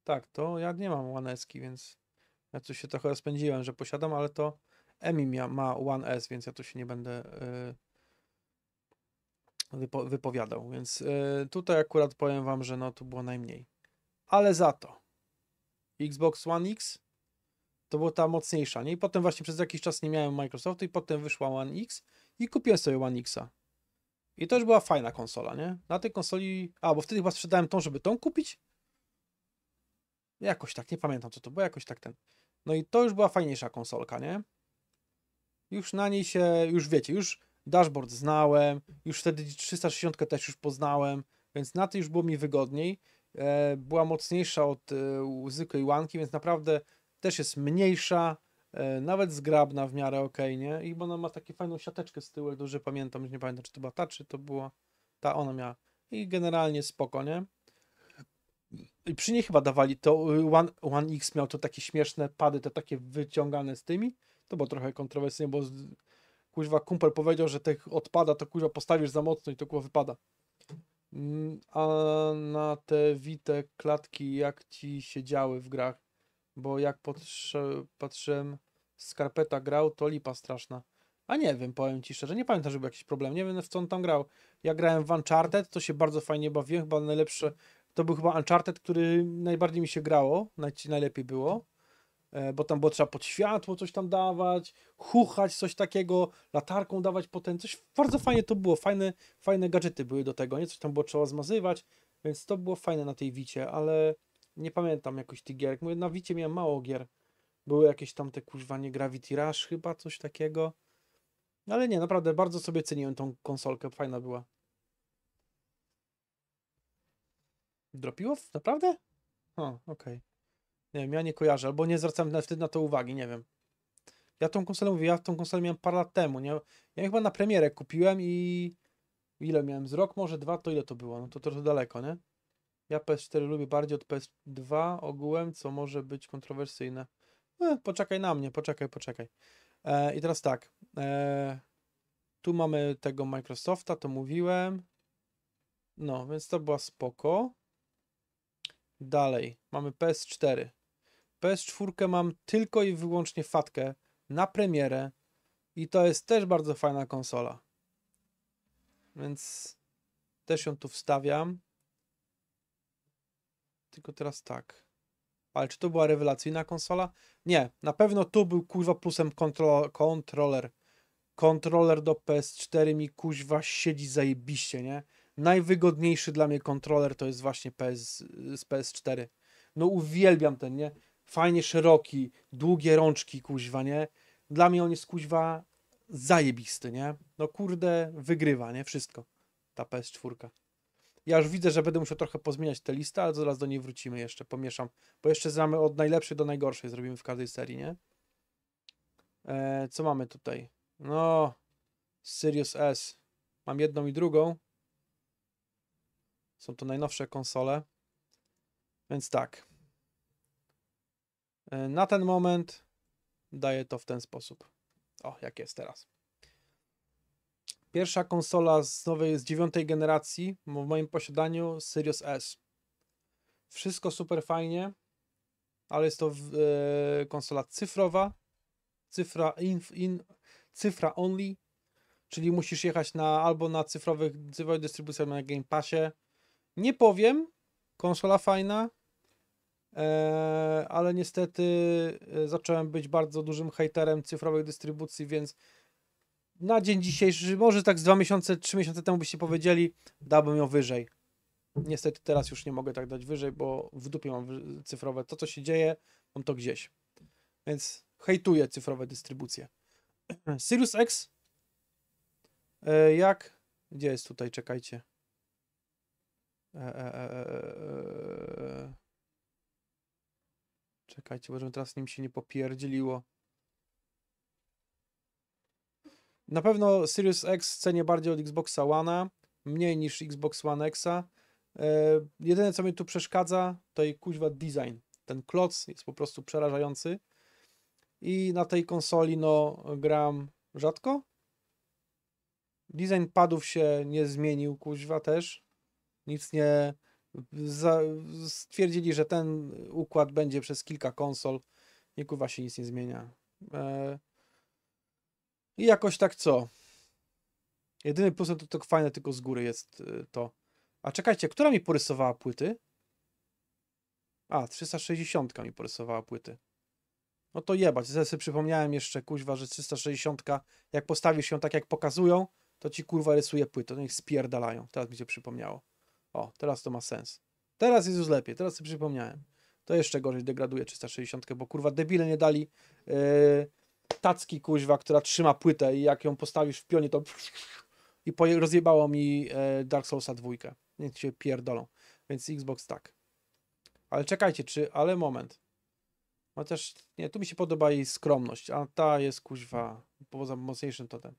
Tak, to ja nie mam One S, więc ja tu się trochę rozpędziłem, że posiadam, ale to Emi ma One S, więc ja tu się nie będę... Yy wypo, wypowiadał, więc y, tutaj akurat powiem wam, że no tu było najmniej. Ale za to Xbox One X to była ta mocniejsza, nie? I potem właśnie przez jakiś czas nie miałem Microsoftu i potem wyszła One X i kupiłem sobie One Xa. I to już była fajna konsola, nie? Na tej konsoli... A, bo wtedy chyba sprzedałem tą, żeby tą kupić? Jakoś tak, nie pamiętam co to było, jakoś tak ten. No i to już była fajniejsza konsolka, nie? Już na niej się, już wiecie, już Dashboard znałem, już wtedy 360 też już poznałem, więc na tym już było mi wygodniej. E, była mocniejsza od e, zwykłej łanki, więc naprawdę też jest mniejsza, e, nawet zgrabna w miarę ok, nie? I ona ma taką fajną siateczkę z tyłu, jak dobrze pamiętam, nie pamiętam, czy to była ta, czy to była ta, ona miała. I generalnie spoko, nie? I przy niej chyba dawali to, One, One X miał to takie śmieszne pady, te takie wyciągane z tymi, to było trochę kontrowersyjne, bo kuźwa kumpel powiedział, że tych odpada, to kuźwa postawisz za mocno i to kuwa wypada. Mm, a na te wite klatki, jak ci się działy w grach? Bo jak patrzę, patrzyłem, Skarpeta grał, to lipa straszna. A nie wiem, powiem ci szczerze, nie pamiętam, żeby jakiś problem, nie wiem w co on tam grał. Ja grałem w Uncharted, to się bardzo fajnie bawiłem, chyba najlepsze, to był chyba Uncharted, który najbardziej mi się grało, najlepiej było. E, bo tam było trzeba pod światło coś tam dawać, chuchać, coś takiego, latarką dawać potem, coś bardzo fajnie to było, fajne, fajne gadżety były do tego, nie? Coś tam było trzeba zmazywać, więc to było fajne na tej wicie, ale nie pamiętam jakoś tych gier mówię, na wicie miałem mało gier, były jakieś tam te kurwa nie Gravity Rush chyba, coś takiego, ale nie, naprawdę bardzo sobie ceniłem tą konsolkę, fajna była. Dropiło? Naprawdę? O, okej. Okay. Nie wiem, ja nie kojarzę, albo nie zwracam wtedy na to uwagi, nie wiem. Ja tą konsolę mówię, ja tą konsolę miałem parę lat temu, nie? Ja chyba na premierę kupiłem i ile miałem? Z rok może dwa, to ile to było? No to trochę daleko, nie? Ja PS4 lubię bardziej od PS2 ogółem, co może być kontrowersyjne. E, poczekaj na mnie, poczekaj, poczekaj. E, I teraz tak. E, tu mamy tego Microsofta, to mówiłem. No, więc to była spoko. Dalej, mamy PS4. PS4 mam tylko i wyłącznie fatkę na premierę i to jest też bardzo fajna konsola. Więc też ją tu wstawiam. Tylko teraz tak. Ale czy to była rewelacyjna konsola? Nie, na pewno tu był kuźwa plusem kontroler. Kontroler, do PS4 mi kuźwa siedzi zajebiście, nie? Najwygodniejszy dla mnie kontroler to jest właśnie PS, z PS4. No uwielbiam ten, nie? fajnie szeroki, długie rączki, kuźwa, nie? Dla mnie on jest, kuźwa, zajebisty, nie? No kurde, wygrywa, nie? Wszystko. Ta PS4. Ja już widzę, że będę musiał trochę pozmieniać tę listę, ale zaraz do niej wrócimy jeszcze, pomieszam. Bo jeszcze znamy od najlepszej do najgorszej, zrobimy w każdej serii, nie? E, co mamy tutaj? No, Sirius S. Mam jedną i drugą. Są to najnowsze konsole. Więc tak. E, na ten moment daję to w ten sposób. O, jak jest teraz. Pierwsza konsola z nowej, z dziewiątej generacji w moim posiadaniu Sirius S. Wszystko super fajnie, ale jest to yy, konsola cyfrowa, cyfra, inf, in, cyfra only, czyli musisz jechać na albo na cyfrowych, cyfrowych dystrybucjach, na Game Passie. Nie powiem, konsola fajna, E, ale niestety e, zacząłem być bardzo dużym hejterem cyfrowej dystrybucji, więc na dzień dzisiejszy, może tak z dwa miesiące, trzy miesiące temu byście powiedzieli, dałbym ją wyżej. Niestety teraz już nie mogę tak dać wyżej, bo w dupie mam cyfrowe. To, co się dzieje, mam to gdzieś. Więc hejtuję cyfrowe dystrybucje. Sirius X e, jak? Gdzie jest tutaj? Czekajcie. E, e, e, Czekajcie, bo teraz nim się nie popierdzieliło. Na pewno Sirius X cenię bardziej od Xboxa One, mniej niż Xbox One X'a. Yy, jedyne, co mi tu przeszkadza, to jej kuźwa design. Ten kloc jest po prostu przerażający. I na tej konsoli, no, gram rzadko. Design padów się nie zmienił, kuźwa też. Nic nie stwierdzili, że ten układ będzie przez kilka konsol i kurwa się nic nie zmienia. E, I jakoś tak co? Jedyny plus no to, to fajne tylko z góry jest e, to. A czekajcie, która mi porysowała płyty? A, 360 mi porysowała płyty. No to jebać, sobie przypomniałem jeszcze, kuźwa, że 360, jak postawisz ją tak jak pokazują, to ci kurwa rysuje płyty, to niech spierdalają. Teraz mi się przypomniało. O, teraz to ma sens. Teraz jest już lepiej, teraz sobie przypomniałem. To jeszcze gorzej degraduje 360, bo kurwa debile nie dali yy, tacki kuźwa, która trzyma płytę i jak ją postawisz w pionie, to i rozjebało mi yy, Dark Soulsa dwójkę. Niech się pierdolą. Więc Xbox tak. Ale czekajcie, czy... Ale moment. Chociaż nie, tu mi się podoba jej skromność, a ta jest kuźwa poza mocniejszym totem.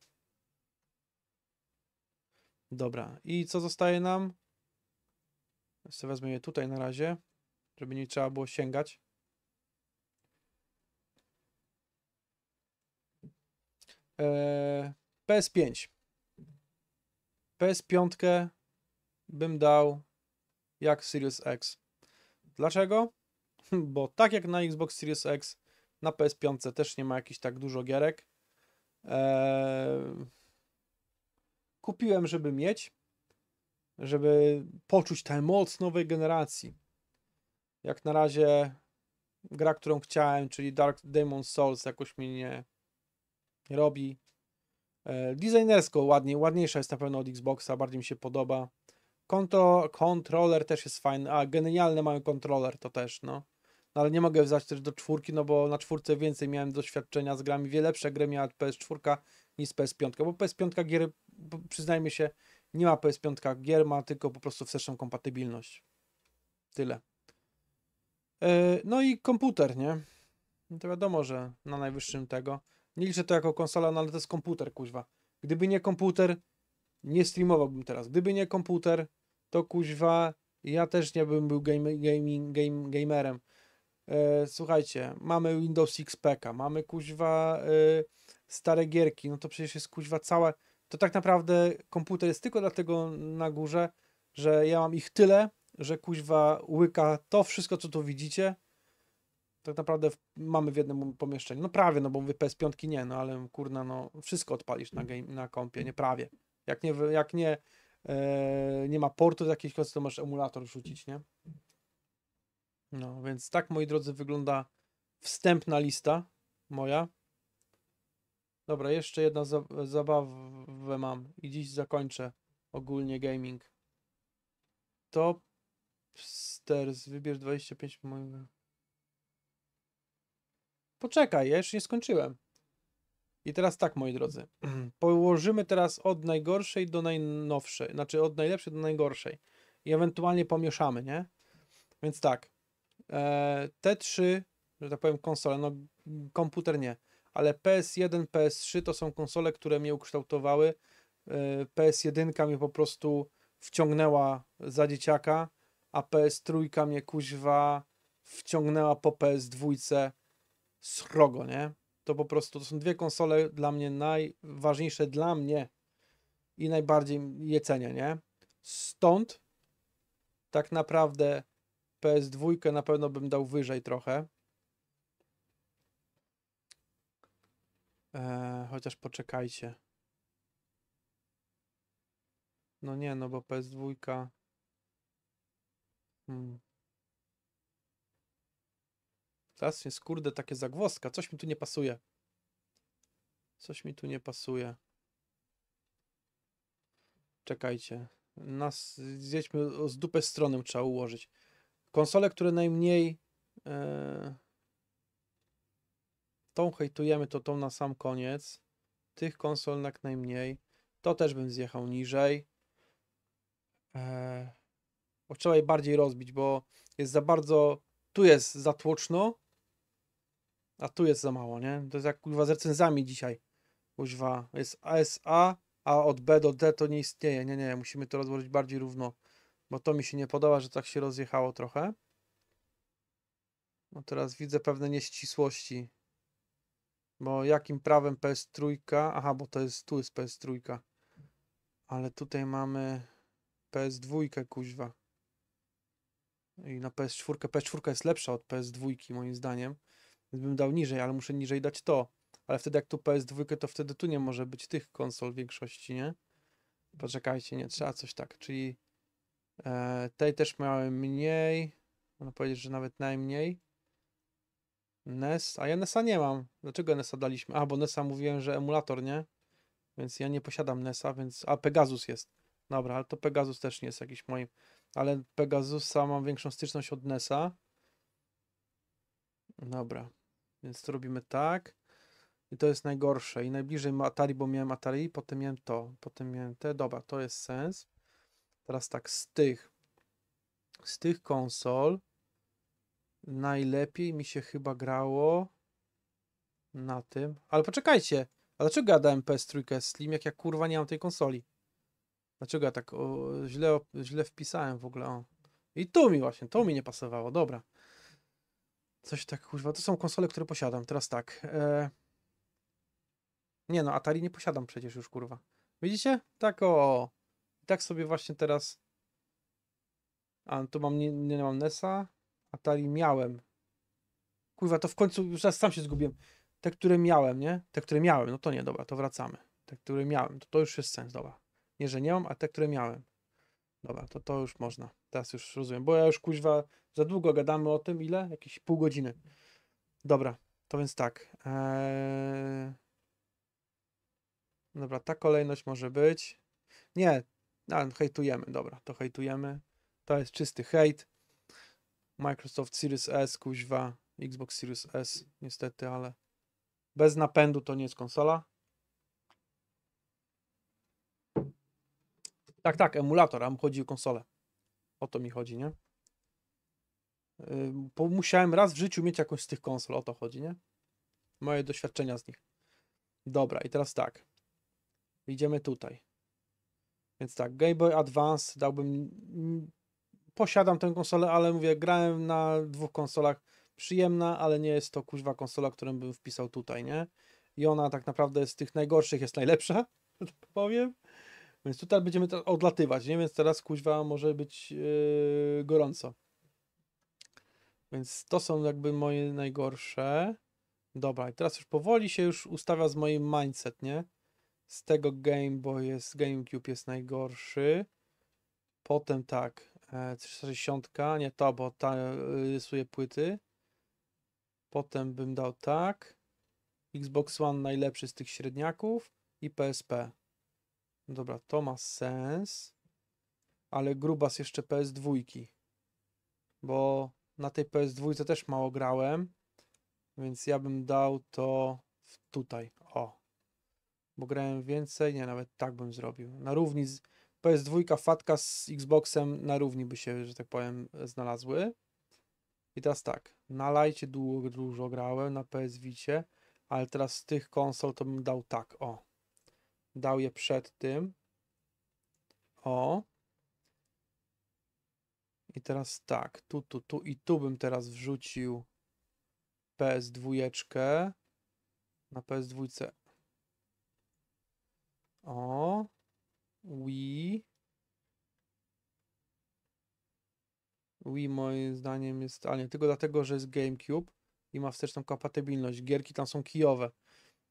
Dobra, i co zostaje nam? Jeszcze wezmę je tutaj na razie, żeby nie trzeba było sięgać. PS5. E, PS5 bym dał jak Series X. Dlaczego? Bo tak jak na Xbox Series X, na PS5 też nie ma jakichś tak dużo gierek. Eee, kupiłem, żeby mieć żeby poczuć tę moc nowej generacji. Jak na razie gra, którą chciałem, czyli Dark Demon Souls jakoś mi nie robi. E, designersko ładnie, ładniejsza jest na pewno od Xboxa, bardziej mi się podoba. Kontro, kontroler też jest fajny. A, genialne mają kontroler, to też, no. no. ale nie mogę wziąć też do czwórki, no bo na czwórce więcej miałem doświadczenia z grami. Wiele lepsze gry miała PS4 niż PS5, bo PS5 gier, przyznajmy się, nie ma PS5 gier, ma tylko po prostu w wsteczną kompatybilność. Tyle. E, no i komputer, nie? No to wiadomo, że na najwyższym tego. Nie liczę to jako konsola, no ale to jest komputer, kuźwa. Gdyby nie komputer, nie streamowałbym teraz. Gdyby nie komputer, to kuźwa, ja też nie bym był game, gaming, game, gamerem. E, słuchajcie, mamy Windows XP, mamy kuźwa e, stare gierki, no to przecież jest kuźwa całe, to tak naprawdę komputer jest tylko dlatego na górze, że ja mam ich tyle, że kuźwa łyka to wszystko, co tu widzicie. Tak naprawdę mamy w jednym pomieszczeniu. No prawie, no bo mówię PS5 nie, no ale kurna, no wszystko odpalisz na, game, na kompie, nie prawie. Jak nie, jak nie, e, nie ma portu do jakiejś to masz emulator rzucić, nie? No, więc tak, moi drodzy, wygląda wstępna lista moja. Dobra, jeszcze jedną za zabawę mam i dziś zakończę ogólnie gaming. Topsters, wybierz 25 mojego. Poczekaj, ja jeszcze nie skończyłem. I teraz tak, moi drodzy. Położymy teraz od najgorszej do najnowszej, znaczy od najlepszej do najgorszej. I ewentualnie pomieszamy, nie? Więc tak. E, te trzy, że tak powiem, konsole, no komputer nie ale PS1, PS3 to są konsole, które mnie ukształtowały. E, PS1 mnie po prostu wciągnęła za dzieciaka, a PS3 mnie kuźwa wciągnęła po PS2 srogo, nie? To po prostu to są dwie konsole dla mnie najważniejsze dla mnie i najbardziej je cenię, nie? Stąd tak naprawdę PS2 na pewno bym dał wyżej trochę. E, chociaż poczekajcie. No nie, no bo PS2. Hmm. Teraz jest kurde takie zagwozdka. Coś mi tu nie pasuje. Coś mi tu nie pasuje. Czekajcie. Nas zjedźmy z dupę stronę trzeba ułożyć. Konsole, które najmniej. Yy tą hejtujemy, to tą na sam koniec. Tych konsol jak najmniej. To też bym zjechał niżej. Eee, bo trzeba je bardziej rozbić, bo jest za bardzo. Tu jest za tłoczno, a tu jest za mało, nie? To jest jak kurwa z recenzami dzisiaj. Kuźwa. Jest A A, a od B do D to nie istnieje. Nie, nie, musimy to rozłożyć bardziej równo, bo to mi się nie podoba, że tak się rozjechało trochę. No teraz widzę pewne nieścisłości bo jakim prawem PS3? Aha, bo to jest, tu jest PS3. Ale tutaj mamy PS2, kuźwa. I na PS4. PS4 jest lepsza od PS2, moim zdaniem. Więc bym dał niżej, ale muszę niżej dać to. Ale wtedy jak tu PS2, to wtedy tu nie może być tych konsol w większości, nie? Poczekajcie, nie trzeba coś tak. Czyli e, tej też miałem mniej. Można powiedzieć, że nawet najmniej. NES, a ja NESa nie mam. Dlaczego NESa daliśmy? A, bo NESa mówiłem, że emulator, nie? Więc ja nie posiadam NESa, więc... A, Pegasus jest. Dobra, ale to Pegasus też nie jest jakiś moim... Ale Pegasusa mam większą styczność od NESa. Dobra. Więc to robimy tak. I to jest najgorsze. I najbliżej Atari, bo miałem Atari, potem miałem to, potem miałem te. Dobra, to jest sens. Teraz tak, z tych z tych konsol Najlepiej mi się chyba grało na tym. Ale poczekajcie, a dlaczego ja dałem PS3 Slim, jak ja kurwa nie mam tej konsoli? Dlaczego ja tak o, źle, źle wpisałem w ogóle? O. I tu mi właśnie, to mi nie pasowało, dobra. Coś tak kurwa, to są konsole, które posiadam, teraz tak. E... Nie no, Atari nie posiadam przecież już kurwa. Widzicie? Tak o. I tak sobie właśnie teraz... A, tu mam, nie, nie mam NESa. Atari miałem. Kurwa, to w końcu już raz sam się zgubiłem. Te, które miałem, nie? Te, które miałem, no to nie, dobra, to wracamy. Te, które miałem, to, to już jest sens, dobra. Nie, że nie mam, a te, które miałem. Dobra, to to już można. Teraz już rozumiem, bo ja już kuźwa za długo gadamy o tym, ile? Jakieś pół godziny. Dobra, to więc tak. Eee... Dobra, ta kolejność może być. Nie, a, hejtujemy, dobra, to hejtujemy. To jest czysty hejt. Microsoft Series S, kuźwa, Xbox Series S, niestety, ale bez napędu to nie jest konsola. Tak, tak, emulator, a mi chodzi o konsolę. O to mi chodzi, nie? Bo musiałem raz w życiu mieć jakąś z tych konsol, o to chodzi, nie? Moje doświadczenia z nich. Dobra, i teraz tak. Idziemy tutaj. Więc tak, Game Boy Advance dałbym posiadam tę konsolę, ale mówię, grałem na dwóch konsolach, przyjemna, ale nie jest to kuźwa konsola, którą bym wpisał tutaj, nie? I ona tak naprawdę z tych najgorszych jest najlepsza, tak powiem. Więc tutaj będziemy odlatywać, nie? Więc teraz kuźwa może być yy, gorąco. Więc to są jakby moje najgorsze. Dobra, i teraz już powoli się już ustawia z moim mindset, nie? Z tego Game bo jest, GameCube jest najgorszy. Potem tak, 360, e, nie to, bo ta e, rysuje płyty. Potem bym dał tak. Xbox One najlepszy z tych średniaków i PSP. No dobra, to ma sens. Ale grubas jeszcze PS2. Bo na tej PS2 też mało grałem. Więc ja bym dał to tutaj. O. Bo grałem więcej. Nie, nawet tak bym zrobił. Na równi z PS2, fatka z Xboxem na równi by się, że tak powiem, znalazły. I teraz tak, na lajcie długo, dużo grałem, na PS Vicie, ale teraz z tych konsol to bym dał tak, o. Dał je przed tym. O. I teraz tak, tu, tu, tu i tu bym teraz wrzucił PS2 na PS2. O. Wii. Wii moim zdaniem jest, ale nie, tylko dlatego, że jest GameCube i ma wsteczną kompatybilność. Gierki tam są kijowe,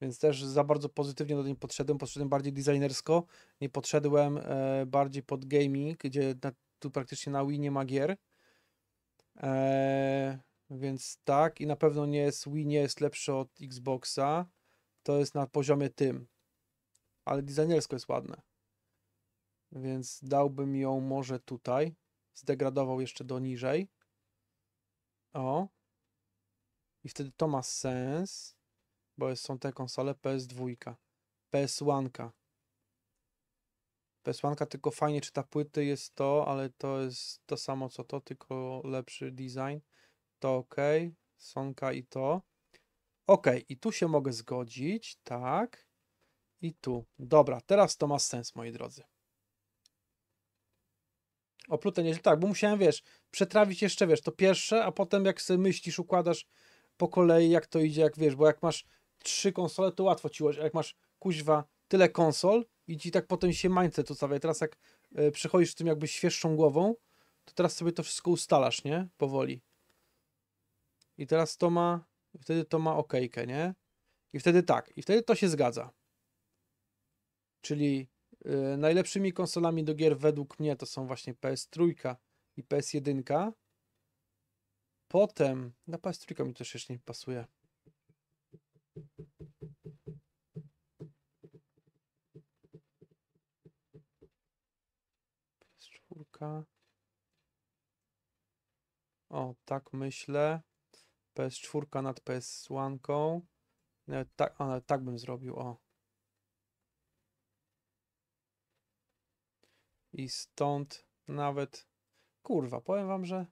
więc też za bardzo pozytywnie do niej podszedłem. Podszedłem bardziej designersko, nie podszedłem e, bardziej pod gaming, gdzie na, tu praktycznie na Wii nie ma gier. E, więc tak, i na pewno nie jest, Wii nie jest lepsze od Xboxa. To jest na poziomie tym. Ale designersko jest ładne. Więc dałbym ją może tutaj. Zdegradował jeszcze do niżej. O. I wtedy to ma sens, bo są te konsole PS2, PS1. PS1 tylko fajnie czyta płyty, jest to, ale to jest to samo co to, tylko lepszy design. To ok, Sonka i to. Ok, i tu się mogę zgodzić, tak. I tu. Dobra, teraz to ma sens, moi drodzy. Oplute nieźle, tak, bo musiałem, wiesz, przetrawić jeszcze, wiesz, to pierwsze, a potem jak sobie myślisz, układasz po kolei, jak to idzie, jak wiesz, bo jak masz trzy konsole, to łatwo ci ale a jak masz, kuźwa, tyle konsol i ci tak potem się to ustawia. Teraz jak y, przychodzisz z tym jakby świeższą głową, to teraz sobie to wszystko ustalasz, nie? Powoli. I teraz to ma, wtedy to ma okejkę, nie? I wtedy tak, i wtedy to się zgadza. Czyli Y, najlepszymi konsolami do gier według mnie to są właśnie PS3 i PS1. Potem na PS3 mi też jeszcze nie pasuje. PS4. O, tak myślę. PS4 nad PS1. Nawet tak, ale tak bym zrobił, o. i stąd nawet, kurwa, powiem wam, że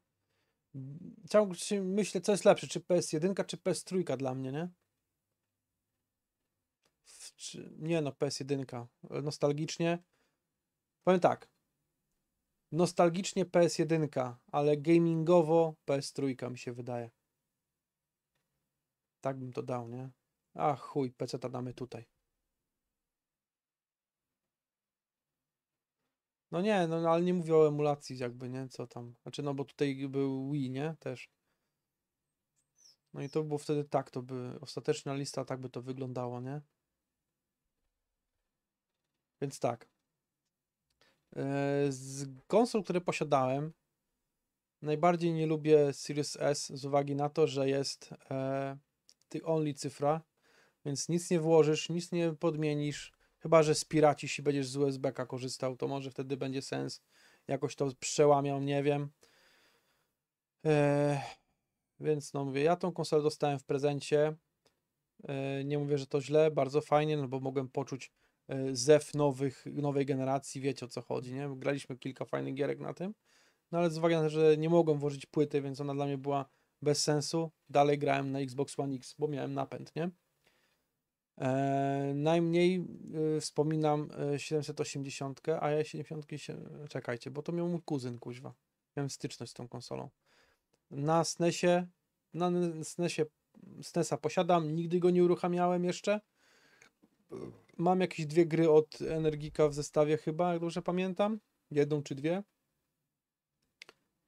ciągle myślę, co jest lepsze, czy PS1, czy PS3 dla mnie, nie? W, czy, nie no, PS1, nostalgicznie, powiem tak, nostalgicznie PS1, ale gamingowo PS3 mi się wydaje. Tak bym to dał, nie? A chuj, PC-ta damy tutaj. No nie, no ale nie mówię o emulacji jakby, nie? Co tam. Znaczy, no bo tutaj był Wii, nie? Też. No i to było wtedy tak, to by ostateczna lista tak by to wyglądało, nie? Więc tak. E, z konsol, które posiadałem, najbardziej nie lubię Series S z uwagi na to, że jest e, only cyfra, więc nic nie włożysz, nic nie podmienisz, Chyba, że spiracisz i będziesz z USB-ka korzystał, to może wtedy będzie sens. Jakoś to przełamiał, nie wiem. Eee, więc no mówię, ja tą konsolę dostałem w prezencie. Eee, nie mówię, że to źle, bardzo fajnie, no bo mogłem poczuć e, zew nowych, nowej generacji, wiecie o co chodzi, nie? Graliśmy kilka fajnych gierek na tym, no ale z uwagi na to, że nie mogłem włożyć płyty, więc ona dla mnie była bez sensu, dalej grałem na Xbox One X, bo miałem napęd, nie? E, najmniej e, wspominam 780, e, a ja 70, czekajcie, bo to miał mój kuzyn, kuźwa. Miałem styczność z tą konsolą. Na SNESie, na SNESie, SNESa posiadam, nigdy go nie uruchamiałem jeszcze. Mam jakieś dwie gry od Energika w zestawie chyba, jak dobrze pamiętam. Jedną czy dwie.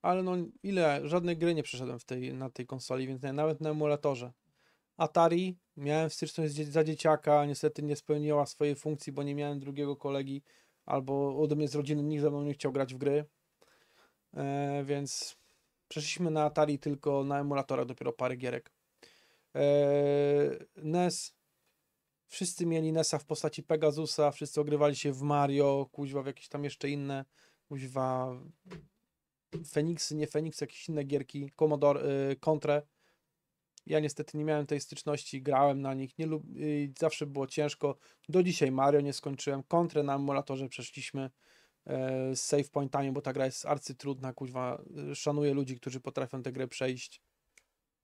Ale no ile, żadnej gry nie przeszedłem w tej, na tej konsoli, więc nie, nawet na emulatorze Atari miałem styczność za dzieciaka, niestety nie spełniła swojej funkcji, bo nie miałem drugiego kolegi albo ode mnie z rodziny nikt ze mną nie chciał grać w gry. E, więc przeszliśmy na Atari tylko na emulatorach dopiero parę gierek. E, NES wszyscy mieli NESa w postaci Pegasusa, wszyscy ogrywali się w Mario, kuźwa w jakieś tam jeszcze inne, kuźwa Feniksy, nie Feniksy, jakieś inne gierki, Commodore, y, Contra. Ja niestety nie miałem tej styczności, grałem na nich, nie lub... zawsze było ciężko. Do dzisiaj Mario nie skończyłem. Kontrę na emulatorze przeszliśmy e, z save pointami, bo ta gra jest arcytrudna, kuźwa. Szanuję ludzi, którzy potrafią tę grę przejść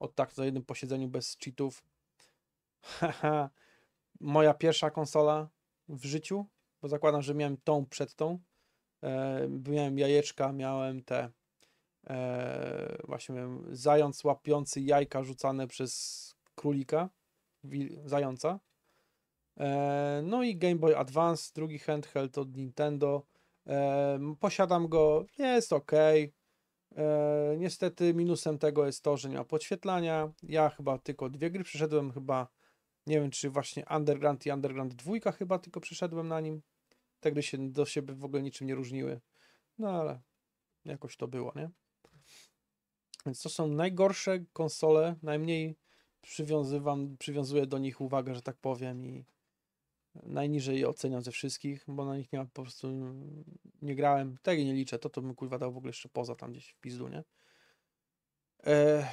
od tak na jednym posiedzeniu bez cheatów. Moja pierwsza konsola w życiu, bo zakładam, że miałem tą przed tą. E, miałem jajeczka, miałem te e, właśnie wiem, zając łapiący jajka rzucane przez królika, wil, zająca. E, no i Game Boy Advance, drugi handheld od Nintendo. E, posiadam go, jest ok. E, niestety minusem tego jest to, że nie ma podświetlania. Ja chyba tylko dwie gry przeszedłem, chyba nie wiem czy właśnie Underground i Underground 2 chyba tylko przeszedłem na nim. Te gry się do siebie w ogóle niczym nie różniły. No ale jakoś to było, nie? Więc to są najgorsze konsole, najmniej przywiązywam, przywiązuję do nich uwagę, że tak powiem i najniżej je oceniam ze wszystkich, bo na nich nie ma po prostu, nie grałem, tego nie liczę, to to bym kurwa dał w ogóle jeszcze poza tam gdzieś w pizdu, nie? E,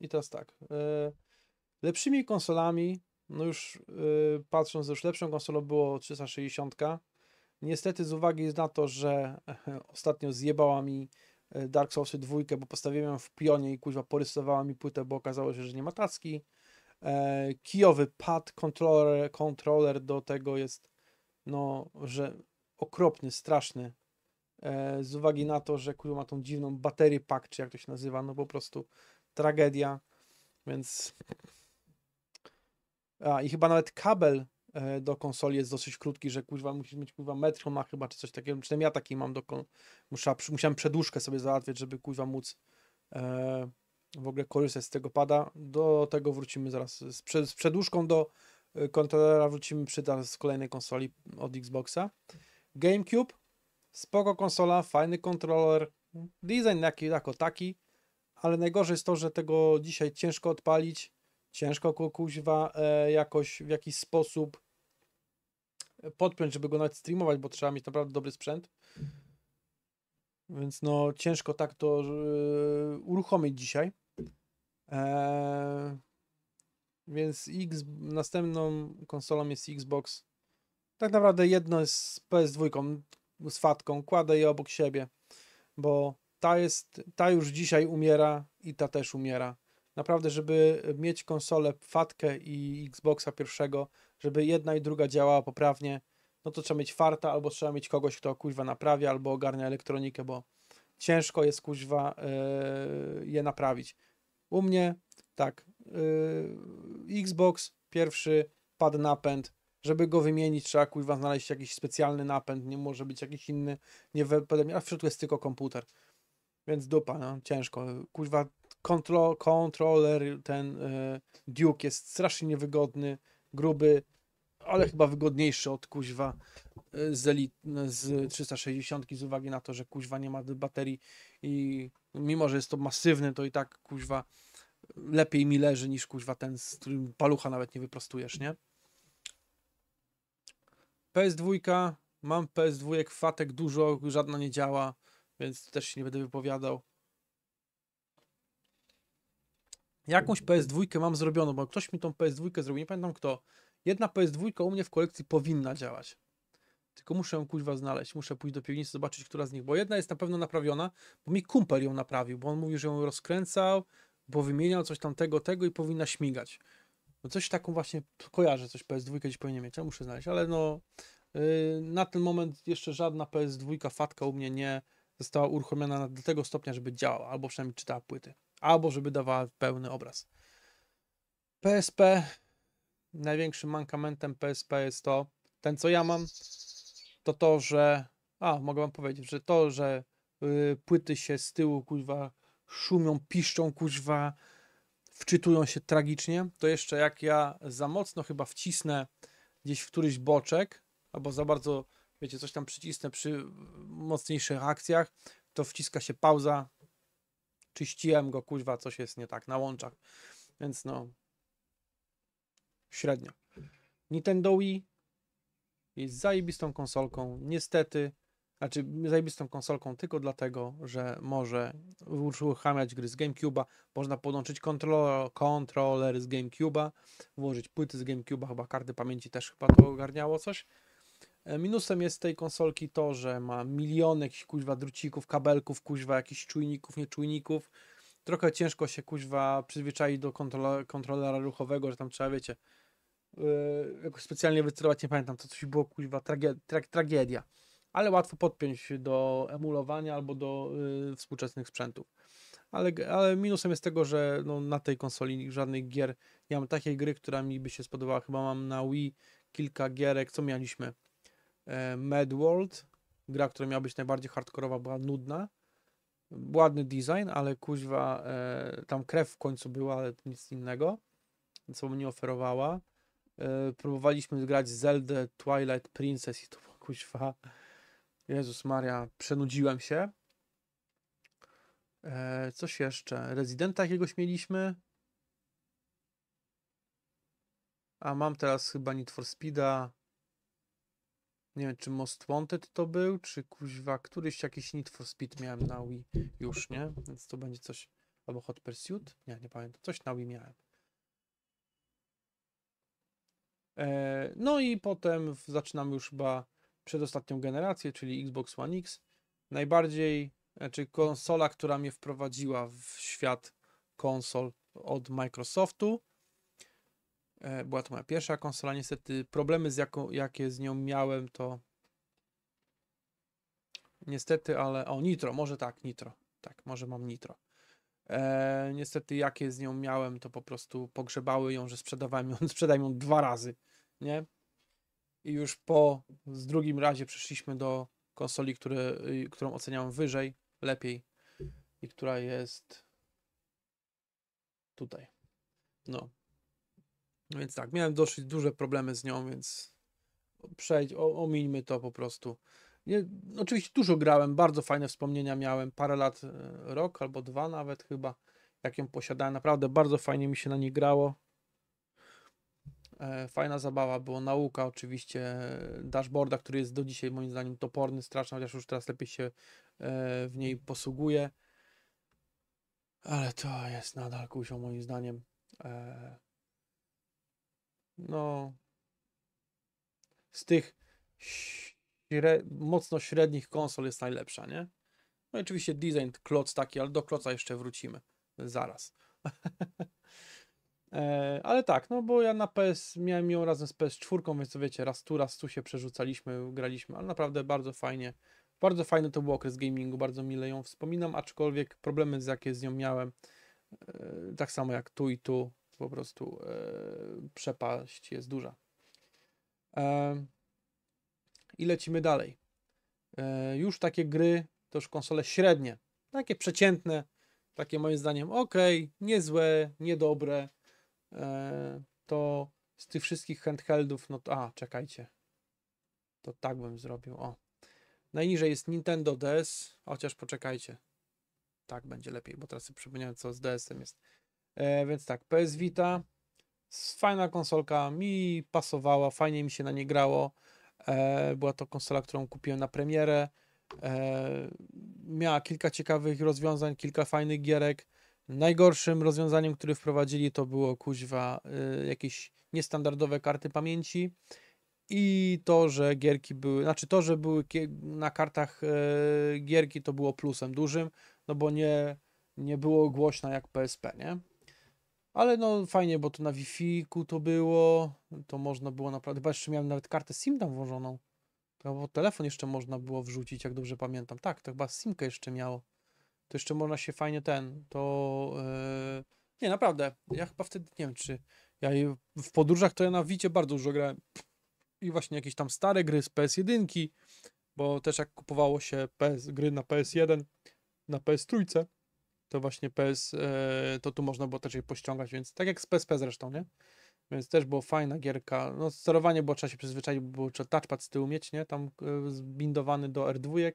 I teraz tak, e, lepszymi konsolami, no już eee, patrząc, już lepszą konsolą było 360, niestety z uwagi na to, że ostatnio zjebała mi E, Dark Soulsy dwójkę, bo postawiłem ją w pionie i kuźwa porysowała mi płytę, bo okazało się, że nie ma tacki. E, kijowy pad, kontroler, kontroler do tego jest no, że okropny, straszny. E, z uwagi na to, że kuźwa ma tą dziwną baterię pack, czy jak to się nazywa, no po prostu tragedia. Więc... A, i chyba nawet kabel E, do konsoli jest dosyć krótki, że kuźwa musisz mieć kuźwa metr, ma chyba czy coś takiego, przynajmniej ja taki mam do kon... Musza, musiałem przedłużkę sobie załatwić, żeby kuźwa móc e, w ogóle korzystać z tego pada. Do tego wrócimy zaraz. Z, z przedłużką do e, kontrolera wrócimy przy z kolejnej konsoli od Xboxa. GameCube, spoko konsola, fajny kontroler, design jaki, jako taki, ale najgorzej jest to, że tego dzisiaj ciężko odpalić, ciężko kuźwa e, jakoś w jakiś sposób podpiąć, żeby go nawet streamować, bo trzeba mieć naprawdę dobry sprzęt. Więc no ciężko tak to yy, uruchomić dzisiaj. Eee, więc X, następną konsolą jest Xbox. Tak naprawdę jedno jest z PS2, z fatką, kładę je obok siebie, bo ta jest, ta już dzisiaj umiera i ta też umiera. Naprawdę, żeby mieć konsolę fatkę i Xboxa pierwszego, żeby jedna i druga działała poprawnie, no to trzeba mieć farta, albo trzeba mieć kogoś, kto kuźwa naprawia, albo ogarnia elektronikę, bo ciężko jest kuźwa yy, je naprawić. U mnie tak, yy, Xbox pierwszy, pad napęd, żeby go wymienić, trzeba kuźwa znaleźć jakiś specjalny napęd, nie może być jakiś inny, nie a w środku jest tylko komputer. Więc dupa, no, ciężko. Kuźwa kontrol, kontroler, ten yy, Duke jest strasznie niewygodny, gruby, ale chyba wygodniejszy od kuźwa y, z, elit, z 360 z uwagi na to, że kuźwa nie ma baterii i mimo, że jest to masywny, to i tak kuźwa lepiej mi leży niż kuźwa ten, z którym palucha nawet nie wyprostujesz, nie? PS2, mam PS2, fatek dużo, żadna nie działa, więc też się nie będę wypowiadał. Jakąś PS2 mam zrobioną, bo ktoś mi tą PS2 zrobił, nie pamiętam kto. Jedna PS2 u mnie w kolekcji powinna działać. Tylko muszę ją kuźwa znaleźć, muszę pójść do piwnicy, zobaczyć, która z nich, bo jedna jest na pewno naprawiona, bo mi kumpel ją naprawił, bo on mówił, że ją rozkręcał, bo wymieniał coś tam tego, tego i powinna śmigać. No coś taką właśnie kojarzę, coś PS2 gdzieś powinien mieć, ja muszę znaleźć, ale no yy, na ten moment jeszcze żadna PS2 fatka u mnie nie została uruchomiona do tego stopnia, żeby działała, albo przynajmniej czytała płyty albo żeby dawała pełny obraz. PSP, największym mankamentem PSP jest to, ten co ja mam, to to, że, a mogę wam powiedzieć, że to, że yy, płyty się z tyłu kuźwa szumią, piszczą kuźwa, wczytują się tragicznie, to jeszcze jak ja za mocno chyba wcisnę gdzieś w któryś boczek, albo za bardzo, wiecie, coś tam przycisnę przy mocniejszych akcjach, to wciska się pauza, czyściłem go, kuźwa, coś jest nie tak na łączach. Więc no, średnio. Nintendo Wii jest zajebistą konsolką, niestety, znaczy zajebistą konsolką tylko dlatego, że może uruchamiać gry z GameCube'a, można podłączyć kontroler, z GameCube'a, włożyć płyty z GameCube'a, chyba karty pamięci też chyba to ogarniało coś. E, minusem jest tej konsolki to, że ma miliony jakichś kuźwa drucików, kabelków, kuźwa jakichś czujników, nieczujników. Trochę ciężko się kuźwa przyzwyczaić do kontrolera, kontrolera ruchowego, że tam trzeba, wiecie, yy, jakoś specjalnie wycerować, nie pamiętam, to coś było kuźwa, trage, tra, tragedia. Ale łatwo podpiąć do emulowania albo do yy, współczesnych sprzętów. Ale, ale minusem jest tego, że no, na tej konsoli żadnych gier, ja mam takiej gry, która mi by się spodobała, chyba mam na Wii kilka gierek, co mieliśmy E, Mad World, gra, która miała być najbardziej hardkorowa, była nudna. Ładny design, ale kuźwa, e, tam krew w końcu była, ale nic innego, co mi nie oferowała. E, próbowaliśmy grać Zelda Twilight Princess i to była kuźwa, Jezus Maria, przenudziłem się. coś jeszcze? Rezydenta jakiegoś mieliśmy, a mam teraz chyba Need for Speeda, nie wiem, czy Most Wanted to był, czy kuźwa, któryś jakiś Need for Speed miałem na Wii już, nie? Więc to będzie coś, albo Hot Pursuit? Nie, nie pamiętam, coś na Wii miałem. E, no i potem w, zaczynam już chyba przedostatnią generację, czyli Xbox One X. Najbardziej, znaczy konsola, która mnie wprowadziła w świat konsol od Microsoftu. E, była to moja pierwsza konsola, niestety problemy z jaką, jakie z nią miałem to niestety, ale o Nitro, może tak, Nitro, tak, może mam Nitro. E, niestety jakie z nią miałem to po prostu pogrzebały ją, że sprzedawałem ją, sprzedałem ją dwa razy, nie? I już po z drugim razie przeszliśmy do konsoli, które, y, którą oceniam wyżej, lepiej i która jest tutaj. No, no więc tak, miałem dosyć duże problemy z nią, więc przejdź, o, omińmy to po prostu. Nie, oczywiście dużo grałem, bardzo fajne wspomnienia miałem, parę lat, e, rok albo dwa nawet chyba, jak ją posiadałem. Naprawdę bardzo fajnie mi się na niej grało. E, fajna zabawa, było nauka oczywiście, e, dashboarda, który jest do dzisiaj moim zdaniem toporny, straszny, chociaż już teraz lepiej się w niej posługuje. Ale to jest nadal kusią moim zdaniem no, z tych śre mocno średnich konsol jest najlepsza, nie? No i oczywiście design, kloc taki, ale do kloca jeszcze wrócimy zaraz. e, ale tak, no bo ja na PS miałem ją razem z PS4, więc wiecie, raz tu, raz tu się przerzucaliśmy, graliśmy, ale naprawdę bardzo fajnie. Bardzo fajny to był okres gamingu, bardzo mile ją wspominam, aczkolwiek problemy, jakie z nią miałem, e, tak samo jak tu i tu, po prostu e, przepaść jest duża. I lecimy dalej. E, już takie gry, to już konsole średnie, takie przeciętne, takie moim zdaniem ok, niezłe, niedobre, e, to z tych wszystkich handheldów, no to, a, czekajcie, to tak bym zrobił, o. Najniżej jest Nintendo DS, chociaż poczekajcie, tak będzie lepiej, bo teraz sobie przypomniałem, co z DS-em jest. E, więc tak, PS Vita, fajna konsolka, mi pasowała, fajnie mi się na nie grało. E, była to konsola, którą kupiłem na premierę. E, miała kilka ciekawych rozwiązań, kilka fajnych gierek. Najgorszym rozwiązaniem, które wprowadzili, to było kuźwa y, jakieś niestandardowe karty pamięci i to, że gierki były, znaczy to, że były na kartach y, gierki, to było plusem dużym, no bo nie, nie było głośna jak PSP, nie? Ale no fajnie, bo to na Wi-Fi-ku to było, to można było naprawdę, chyba jeszcze miałem nawet kartę SIM tam włożoną. To bo telefon jeszcze można było wrzucić, jak dobrze pamiętam. Tak, to chyba SIMkę jeszcze miało. To jeszcze można się fajnie ten, to... Yy... Nie, naprawdę, ja chyba wtedy, nie wiem czy... Ja w podróżach to ja na Wicie bardzo dużo grałem. I właśnie jakieś tam stare gry z PS1, bo też jak kupowało się PS, gry na PS1, na PS3, to właśnie PS, e, to tu można było też jej pościągać, więc tak jak z PSP zresztą, nie? Więc też było fajna gierka. No, sterowanie było trzeba się przyzwyczaić, bo było trzeba touchpad z tyłu mieć, nie? Tam e, zbindowany do R2,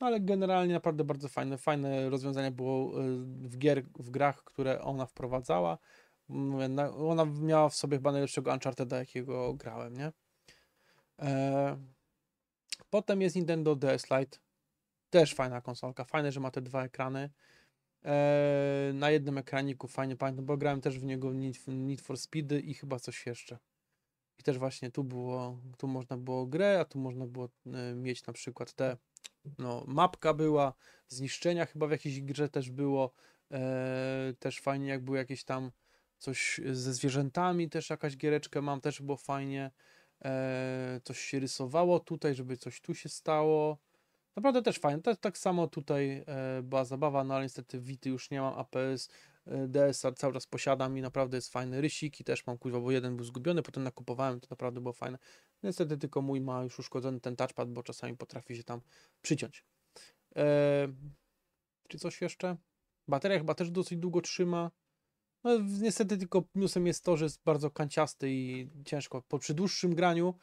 no ale generalnie naprawdę bardzo fajne. Fajne rozwiązanie było e, w, gier, w grach, które ona wprowadzała. Ona miała w sobie chyba najlepszego Uncharteda, jakiego grałem, nie? Potem jest Nintendo DS Lite. Też fajna konsolka. Fajne, że ma te dwa ekrany. Eee, na jednym ekraniku, fajnie pamiętam, bo grałem też w niego Need, for Speedy i chyba coś jeszcze. I też właśnie tu było, tu można było grę, a tu można było e, mieć na przykład te, no mapka była, zniszczenia chyba w jakiejś grze też było, eee, też fajnie jak było jakieś tam coś ze zwierzętami, też jakaś giereczkę mam, też było fajnie, eee, coś się rysowało tutaj, żeby coś tu się stało, Naprawdę też fajne. Tak, tak samo tutaj e, była zabawa, no ale niestety Wity już nie mam, APS, e, DSR cały czas posiadam i naprawdę jest fajny. Rysiki też mam, kuźwa, bo jeden był zgubiony, potem nakupowałem, to naprawdę było fajne. Niestety tylko mój ma już uszkodzony ten touchpad, bo czasami potrafi się tam przyciąć. E, czy coś jeszcze? Bateria chyba też dosyć długo trzyma. No niestety tylko minusem jest to, że jest bardzo kanciasty i ciężko. Po przy dłuższym graniu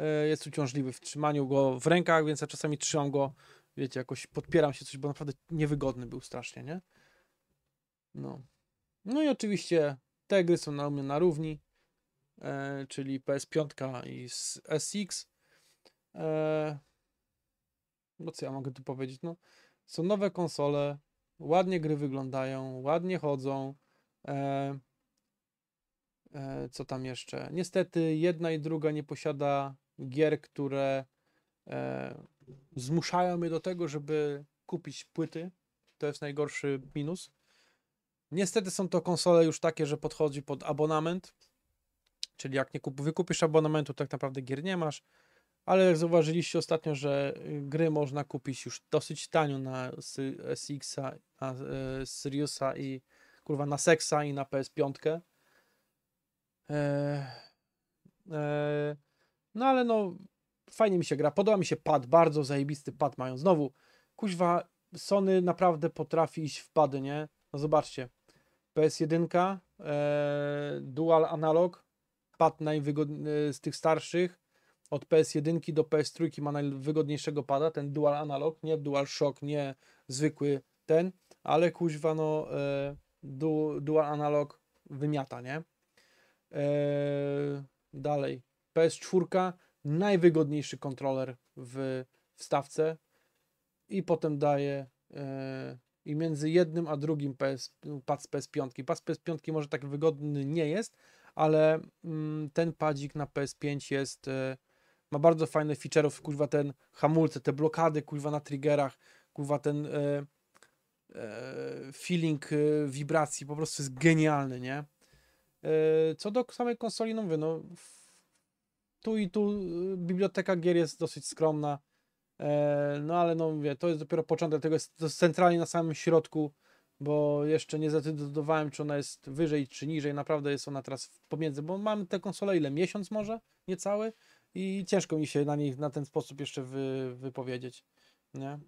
E, jest uciążliwy w trzymaniu go w rękach, więc ja czasami trzymam go, wiecie, jakoś podpieram się coś, bo naprawdę niewygodny był strasznie, nie? No. No i oczywiście te gry są na mnie na równi, e, czyli PS5 i SX. E, no co ja mogę tu powiedzieć, no. Są nowe konsole, ładnie gry wyglądają, ładnie chodzą, e, e co tam jeszcze? Niestety jedna i druga nie posiada gier, które e, zmuszają mnie do tego, żeby kupić płyty. To jest najgorszy minus. Niestety są to konsole już takie, że podchodzi pod abonament, czyli jak nie kup- wykupisz abonamentu, tak naprawdę gier nie masz, ale jak zauważyliście ostatnio, że gry można kupić już dosyć tanio na SX-a, na e, Siriusa i kurwa na Sexa i na PS5. E, e, no ale no, fajnie mi się gra. Podoba mi się pad, bardzo zajebisty pad mają. Znowu, kuźwa, Sony naprawdę potrafi iść w pady, nie? No zobaczcie. PS1, e, dual analog, pad najwygodny e, z tych starszych. Od PS1 do PS3 ma najwygodniejszego pada, ten dual analog, nie dual shock, nie zwykły ten, ale kuźwa no e, du, dual analog wymiata, nie? E, dalej. PS4 najwygodniejszy kontroler w, wstawce stawce i potem daje yy, i między jednym a drugim PS, pad z PS5. Pad z PS5 może tak wygodny nie jest, ale mm, ten padzik na PS5 jest yy, ma bardzo fajne feature'ów, kurwa ten hamulce, te blokady, kurwa na triggerach, kurwa ten yy, feeling wibracji po prostu jest genialny, nie? Co do samej konsoli, no mówię, no tu i tu y, biblioteka gier jest dosyć skromna. E, no ale no mówię, to jest dopiero początek, tego jest, jest centralnie na samym środku, bo jeszcze nie zdecydowałem, czy ona jest wyżej, czy niżej. Naprawdę jest ona teraz pomiędzy, bo mam tę konsolę ile? Miesiąc może? Niecały? I ciężko mi się na niej na ten sposób jeszcze wy, wypowiedzieć. Nie?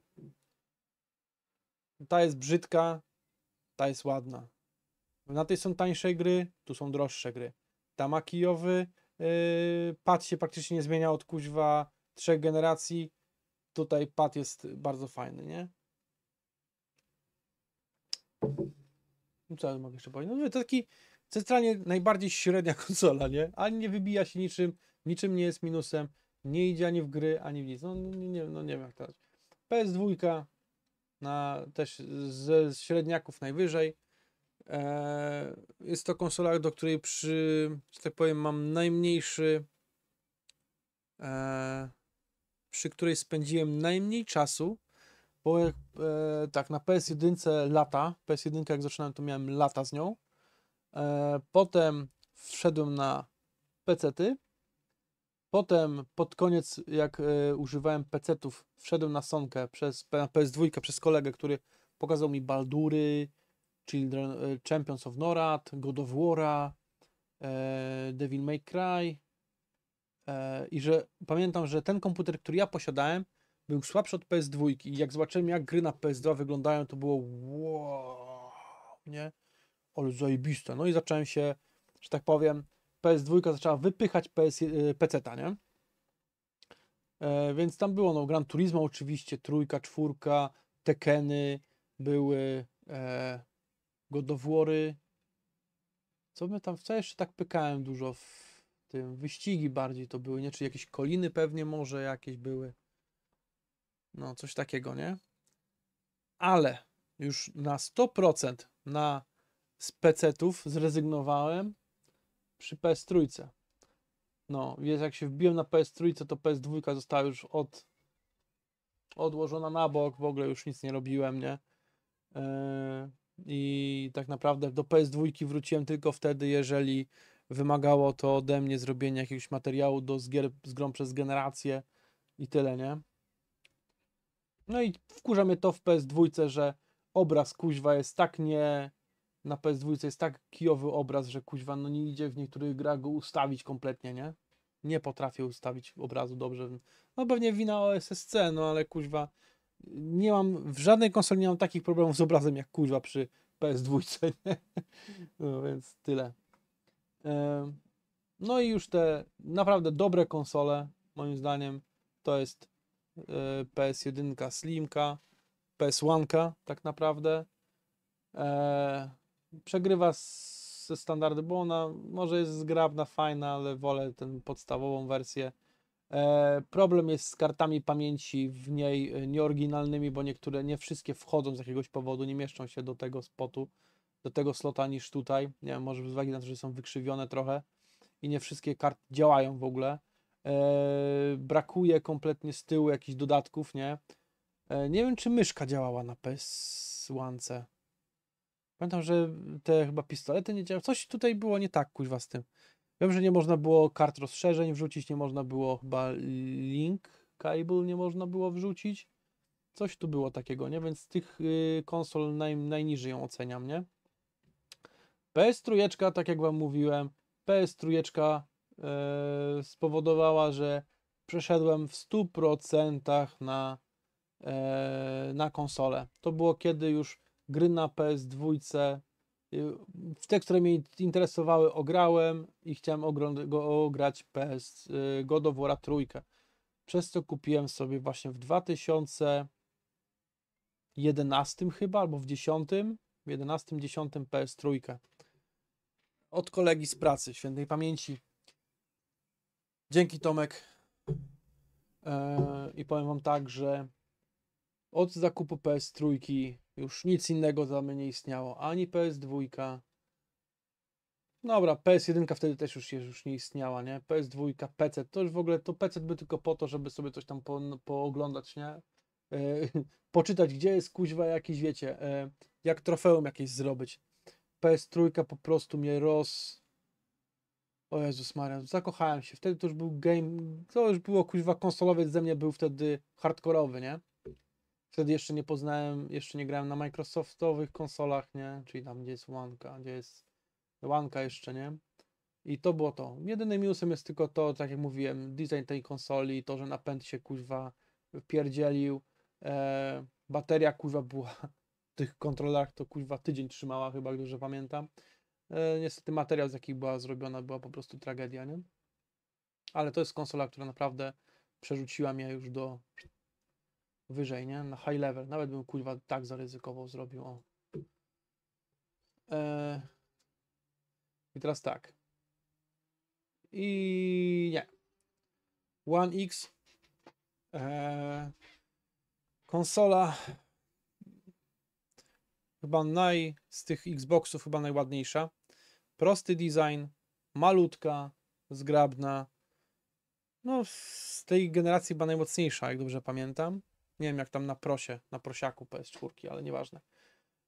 Ta jest brzydka, ta jest ładna. Na tej są tańsze gry, tu są droższe gry. Ta ma Yy, pad się praktycznie nie zmienia od kuźwa trzech generacji. Tutaj pad jest bardzo fajny, nie? No co ja mogę jeszcze powiedzieć? No to taki centralnie najbardziej średnia konsola, nie? Ani nie wybija się niczym, niczym nie jest minusem, nie idzie ani w gry, ani w nic. No, no nie, no nie wiem jak teraz. PS2 na też ze średniaków najwyżej. E, jest to konsola, do której przy, że tak powiem, mam najmniejszy, e, przy której spędziłem najmniej czasu, bo jak, e, tak, na PS1 lata, PS1 jak zaczynałem to miałem lata z nią, potem wszedłem na PC-ty. Potem pod koniec, jak używałem PC-ów, wszedłem na Sonkę przez, PS2 przez kolegę, który pokazał mi baldury, Children, e, Champions of Norad, God of War'a, e, Devil May Cry e, i że pamiętam, że ten komputer, który ja posiadałem, był słabszy od PS2 i jak zobaczyłem, jak gry na PS2 wyglądają, to było wow, nie? Ale zajebiste. No i zacząłem się, że tak powiem, PS2 zaczęła wypychać PS, PC-ta, nie? E, więc tam było, no, Gran Turismo oczywiście, trójka, czwórka, Tekeny były, e, godowłory. Co my tam, co jeszcze tak pykałem dużo w tym, wyścigi bardziej to były, nie? Czy jakieś koliny pewnie może jakieś były. No, coś takiego, nie? Ale już na 100% na z PC-ów zrezygnowałem przy PS3. No, więc jak się wbiłem na PS3, to PS2 została już od, odłożona na bok, w ogóle już nic nie robiłem, nie? Yy, i tak naprawdę do PS2 wróciłem tylko wtedy, jeżeli wymagało to ode mnie zrobienia jakiegoś materiału do zgier, z grą przez generację i tyle, nie? No i wkurza mnie to w PS2, że obraz kuźwa jest tak nie... Na PS2 jest tak kijowy obraz, że kuźwa no nie idzie w niektórych grach go ustawić kompletnie, nie? Nie potrafię ustawić obrazu dobrze. No pewnie wina OSSC, no ale kuźwa nie mam, w żadnej konsoli nie mam takich problemów z obrazem jak kurwa przy PS2, nie? No więc tyle. No i już te naprawdę dobre konsole, moim zdaniem, to jest e, PS1 Slimka, PS1 tak naprawdę. E, przegrywa ze standardy, bo ona może jest zgrabna, fajna, ale wolę tę podstawową wersję E, problem jest z kartami pamięci w niej e, nieoryginalnymi, bo niektóre, nie wszystkie wchodzą z jakiegoś powodu, nie mieszczą się do tego spotu, do tego slota niż tutaj. Nie wiem, może z uwagi na to, że są wykrzywione trochę i nie wszystkie karty działają w ogóle. E, brakuje kompletnie z tyłu jakichś dodatków, nie? Nie wiem, czy myszka działała na ps -łance. Pamiętam, że te chyba pistolety nie działały. Coś tutaj było nie tak, kuźwa, z tym. Wiem, że nie można było kart rozszerzeń wrzucić, nie można było chyba link cable nie można było wrzucić. Coś tu było takiego, nie? Więc z tych y, konsol naj, najniżej ją oceniam, nie? ps trójeczka, tak jak Wam mówiłem, ps trójeczka y, spowodowała, że przeszedłem w 100% na, yy, na konsolę. To było kiedy już gry na ps dwójce Y, te, które mnie interesowały, ograłem i chciałem go ograć PS y, God of War trójkę. Przez co kupiłem sobie właśnie w 2011 chyba, albo w 10, w 11, 10 PS trójkę. Od kolegi z pracy, świętej pamięci. Dzięki Tomek. E, I powiem wam tak, że od zakupu PS trójki już nic innego za mnie nie istniało. Ani PS2. Dobra, PS1 wtedy też już, już nie istniała, nie? PS2, PC. To już w ogóle, to PC by tylko po to, żeby sobie coś tam po, no, pooglądać, nie? Yy, poczytać, gdzie jest kuźwa jakiś, wiecie, yy, jak trofeum jakieś zrobić. PS3 po prostu mnie roz... O Jezus Maria, zakochałem się. Wtedy to już był game, to już było kuźwa konsolowiec ze mnie był wtedy hardkorowy, nie? Wtedy jeszcze nie poznałem, jeszcze nie grałem na Microsoftowych konsolach, nie? Czyli tam, gdzie jest Łanka, gdzie jest Łanka jeszcze, nie? I to było to. Jedynym minusem jest tylko to, tak jak mówiłem, design tej konsoli, to, że napęd się kuźwa pierdzielił, e, bateria kuźwa była w tych kontrolerach, to kuźwa tydzień trzymała chyba, dobrze pamiętam. E, niestety materiał, z jakich była zrobiona, była po prostu tragedia, nie? Ale to jest konsola, która naprawdę przerzuciła mnie już do wyżej, nie? Na high level. Nawet bym kurwa tak zaryzykował zrobił. O. Eee. I teraz tak. I nie. One X. Eee. Konsola. Chyba naj z tych Xboxów chyba najładniejsza. Prosty design, malutka, zgrabna. No, z tej generacji chyba najmocniejsza, jak dobrze pamiętam. Nie wiem, jak tam na prosie, na prosiaku PS4, ale nieważne.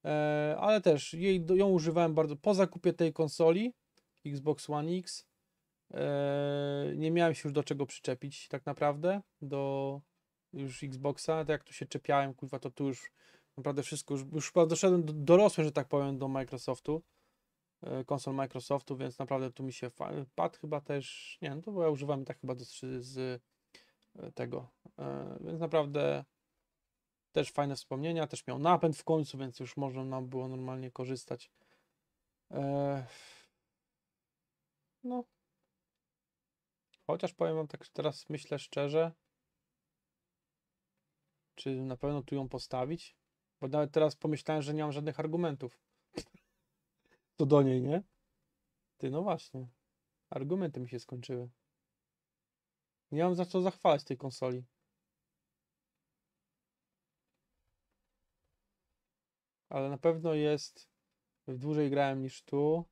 E, ale też jej, ją używałem bardzo po zakupie tej konsoli Xbox One X. E, nie miałem się już do czego przyczepić, tak naprawdę, do już Xboxa. Tak jak tu się czepiałem, kurwa, to tu już naprawdę wszystko, już, już doszedłem, do, dorosłem, że tak powiem, do Microsoftu e, konsol Microsoftu, więc naprawdę tu mi się pad chyba też, nie no to bo ja używam tak chyba z, z e, tego, e, więc naprawdę też fajne wspomnienia, też miał napęd w końcu, więc już można nam było normalnie korzystać. Eee, no. Chociaż powiem wam tak teraz myślę szczerze, czy na pewno tu ją postawić? Bo nawet teraz pomyślałem, że nie mam żadnych argumentów. To do niej, nie? Ty, no właśnie. Argumenty mi się skończyły. Nie mam za co zachwalać tej konsoli. ale na pewno jest dłużej grałem niż tu.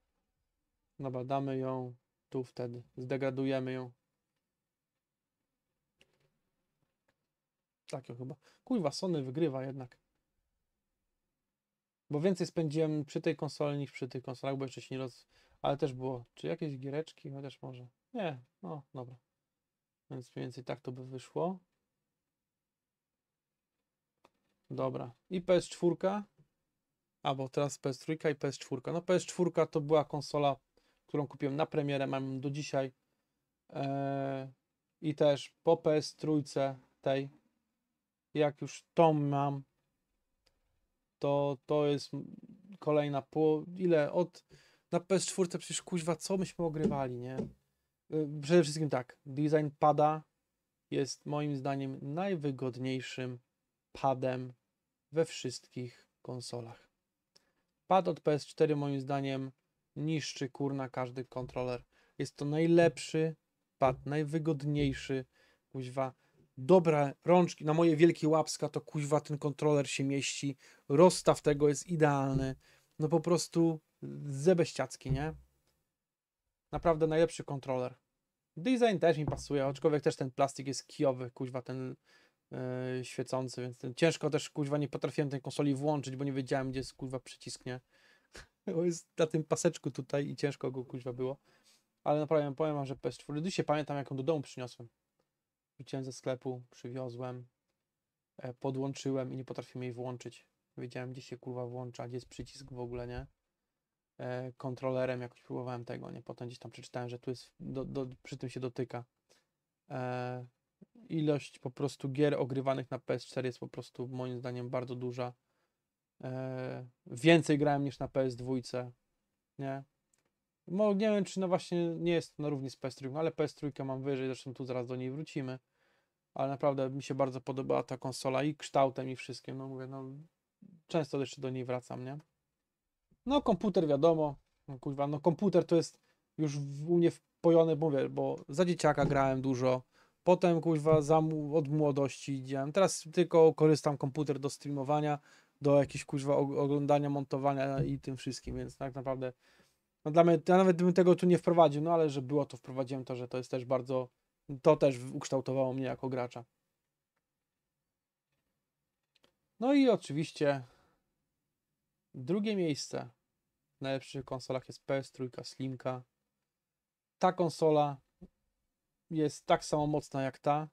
No damy ją tu wtedy, zdegradujemy ją. Tak ją chyba. Kujwa, Sony wygrywa jednak. Bo więcej spędziłem przy tej konsoli niż przy tych konsolach, bo jeszcze się nie roz... Ale też było, czy jakieś giereczki, chociaż może. Nie, no dobra. Więc mniej więcej tak to by wyszło. Dobra. I PS4 a, bo teraz PS3 i PS4. No PS4 to była konsola, którą kupiłem na premierę, mam do dzisiaj. Eee, I też po PS3 tej, jak już tą mam, to to jest kolejna po ile od, na PS4 przecież kuźwa, co myśmy ogrywali, nie? E, przede wszystkim tak, design pada jest moim zdaniem najwygodniejszym padem we wszystkich konsolach. Pad od PS4 moim zdaniem niszczy kurna każdy kontroler. Jest to najlepszy pad, najwygodniejszy, kuźwa. Dobra, rączki, na moje wielkie łapska to kuźwa ten kontroler się mieści. Rozstaw tego jest idealny. No po prostu zebeściacki, nie? Naprawdę najlepszy kontroler. Design też mi pasuje, aczkolwiek też ten plastik jest kijowy, kuźwa, ten E, świecący, więc ciężko też kuźwa nie potrafiłem tej konsoli włączyć, bo nie wiedziałem, gdzie jest kuźwa przycisknie. Bo jest na tym paseczku tutaj i ciężko go kuźwa było. Ale naprawdę powiem wam, że PS4 dzisiaj pamiętam, jaką do domu przyniosłem. Wróciłem ze sklepu, przywiozłem, e, podłączyłem i nie potrafiłem jej włączyć. Wiedziałem, gdzie się kurwa włącza, gdzie jest przycisk w ogóle, nie? E, kontrolerem jakoś próbowałem tego, nie? Potem gdzieś tam przeczytałem, że tu jest, do, do, przy tym się dotyka ilość po prostu gier ogrywanych na PS4 jest po prostu moim zdaniem bardzo duża. E, więcej grałem niż na PS2, nie? No, nie wiem, czy no właśnie nie jest na równi z PS3, ale PS3 mam wyżej, zresztą tu zaraz do niej wrócimy. Ale naprawdę mi się bardzo podobała ta konsola i kształtem i wszystkim, no mówię, no często jeszcze do niej wracam, nie? No komputer wiadomo, no, kurwa, no komputer to jest już w, u mnie wpojony, mówię, bo za dzieciaka grałem dużo, Potem kuźwa za, od młodości idziemy. Teraz tylko korzystam komputer do streamowania, do jakichś kuźwa oglądania, montowania i tym wszystkim, więc tak naprawdę no dla mnie, ja nawet bym tego tu nie wprowadził, no ale że było to wprowadziłem to, że to jest też bardzo, to też ukształtowało mnie jako gracza. No i oczywiście drugie miejsce w najlepszych konsolach jest ps trójka Slimka. Ta konsola jest tak samo mocna jak ta,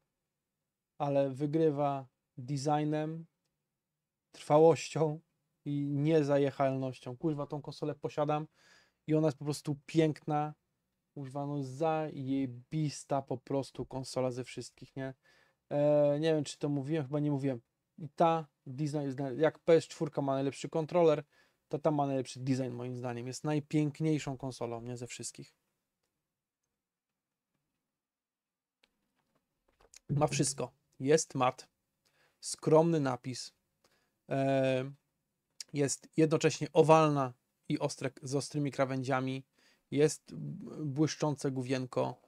ale wygrywa designem, trwałością i niezajechalnością. Kurwa, tą konsolę posiadam i ona jest po prostu piękna, kurwa, no zajebista po prostu konsola ze wszystkich, nie? Eee, nie wiem, czy to mówiłem, chyba nie mówiłem. I ta design jak PS4 ma najlepszy kontroler, to ta ma najlepszy design moim zdaniem. Jest najpiękniejszą konsolą, nie, ze wszystkich. Ma wszystko. Jest mat, skromny napis, e, jest jednocześnie owalna i ostre, z ostrymi krawędziami, jest błyszczące główienko.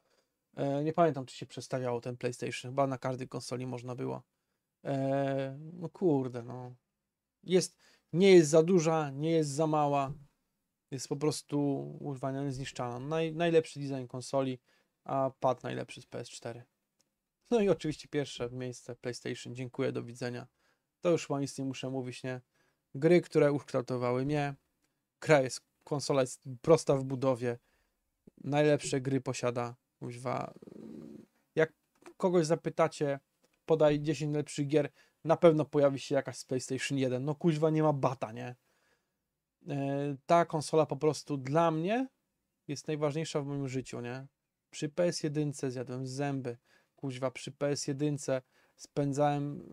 E, nie pamiętam, czy się przestawiało ten PlayStation, chyba na każdej konsoli można było. E, no kurde, no. Jest, nie jest za duża, nie jest za mała. Jest po prostu używana, niezniszczalna. Naj, najlepszy design konsoli, a pad najlepszy z PS4. No i oczywiście pierwsze miejsce PlayStation. Dziękuję, do widzenia. To już chyba nic nie muszę mówić, nie? Gry, które ukształtowały mnie. Kraj, jest, konsola jest prosta w budowie. Najlepsze gry posiada. Kuźwa. Mm, jak kogoś zapytacie, podaj 10 lepszych gier, na pewno pojawi się jakaś z PlayStation 1. No kuźwa, nie ma bata, nie? E, ta konsola po prostu dla mnie jest najważniejsza w moim życiu, nie? Przy PS1 zjadłem zęby kuźwa, przy PS1 spędzałem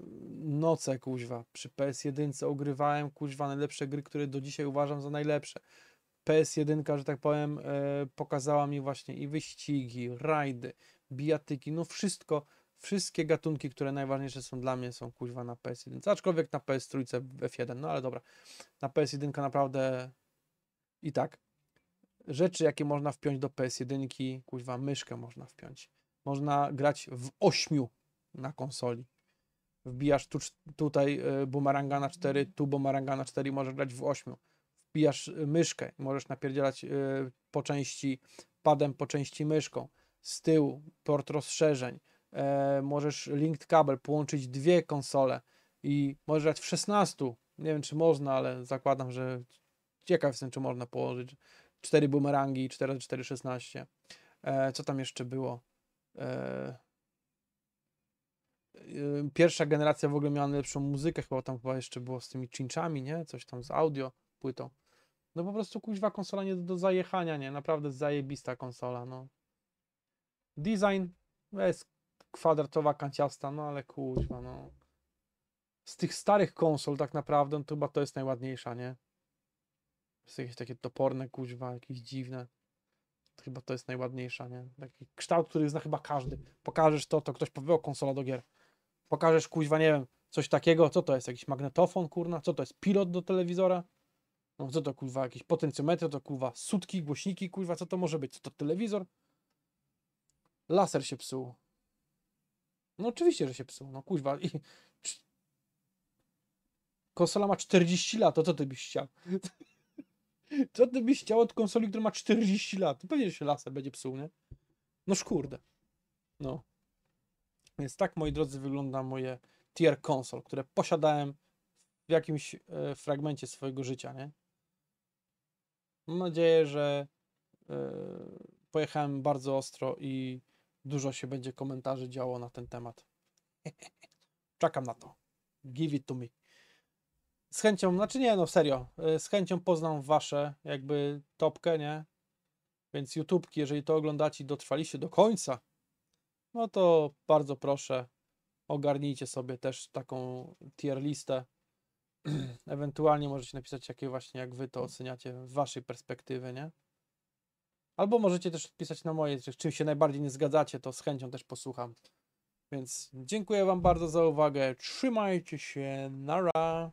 noce, kuźwa, przy PS1 ogrywałem, kuźwa, najlepsze gry, które do dzisiaj uważam za najlepsze. PS1, że tak powiem, e, pokazała mi właśnie i wyścigi, rajdy, bijatyki, no wszystko, wszystkie gatunki, które najważniejsze są dla mnie, są kuźwa na PS1. Aczkolwiek na PS3 F1, no ale dobra. Na PS1 naprawdę i tak. Rzeczy, jakie można wpiąć do PS1, kuźwa, myszkę można wpiąć można grać w ośmiu na konsoli. Wbijasz tu, tutaj e, bumeranga na 4, tu bumeranga na 4 i możesz grać w 8. Wbijasz myszkę, możesz napierdzielać e, po części padem, po części myszką. Z tyłu port rozszerzeń. E, możesz linked kabel połączyć dwie konsole i możesz grać w 16. Nie wiem, czy można, ale zakładam, że ciekaw jestem, czy można położyć 4 bumerangi i 4 4 16. Co tam jeszcze było? E, e, pierwsza generacja w ogóle miała najlepszą muzykę, chyba tam chyba jeszcze było z tymi czynczami, nie? Coś tam z audio płytą. No po prostu kuźwa konsola nie do zajechania, nie? Naprawdę zajebista konsola, no. Design no jest kwadratowa, kanciasta, no ale kuźwa, no. Z tych starych konsol tak naprawdę, no, to chyba to jest najładniejsza, nie? Jest jakieś takie toporne kuźwa, jakieś dziwne chyba to jest najładniejsza, nie? Taki kształt, który zna chyba każdy. Pokażesz to, to ktoś powie konsola do gier. Pokażesz, kuźwa, nie wiem, coś takiego, co to jest, jakiś magnetofon, kurna, co to jest, pilot do telewizora? No co to, kurwa, jakieś potencjometry, to, kurwa, sutki, głośniki, kurwa, co to może być? Co to, telewizor? Laser się psuł. No oczywiście, że się psuł, no kuźwa. I... Konsola ma 40 lat, to co ty byś chciał? Co ty byś chciał od konsoli, która ma 40 lat? No pewnie się laser będzie psuł, nie? No szkurde. No. Więc tak, moi drodzy, wygląda moje tier konsol, które posiadałem w jakimś e, fragmencie swojego życia, nie? Mam nadzieję, że e, pojechałem bardzo ostro i dużo się będzie komentarzy działo na ten temat. Czekam na to. Give it to me z chęcią, znaczy nie, no serio, y, z chęcią poznam wasze jakby topkę, nie? Więc YouTubeki, jeżeli to oglądacie i dotrwaliście do końca, no to bardzo proszę, ogarnijcie sobie też taką tier listę. Ewentualnie możecie napisać, jakie właśnie, jak wy to oceniacie w waszej perspektywie, nie? Albo możecie też pisać na moje, czym się najbardziej nie zgadzacie, to z chęcią też posłucham. Więc dziękuję wam bardzo za uwagę, trzymajcie się, nara!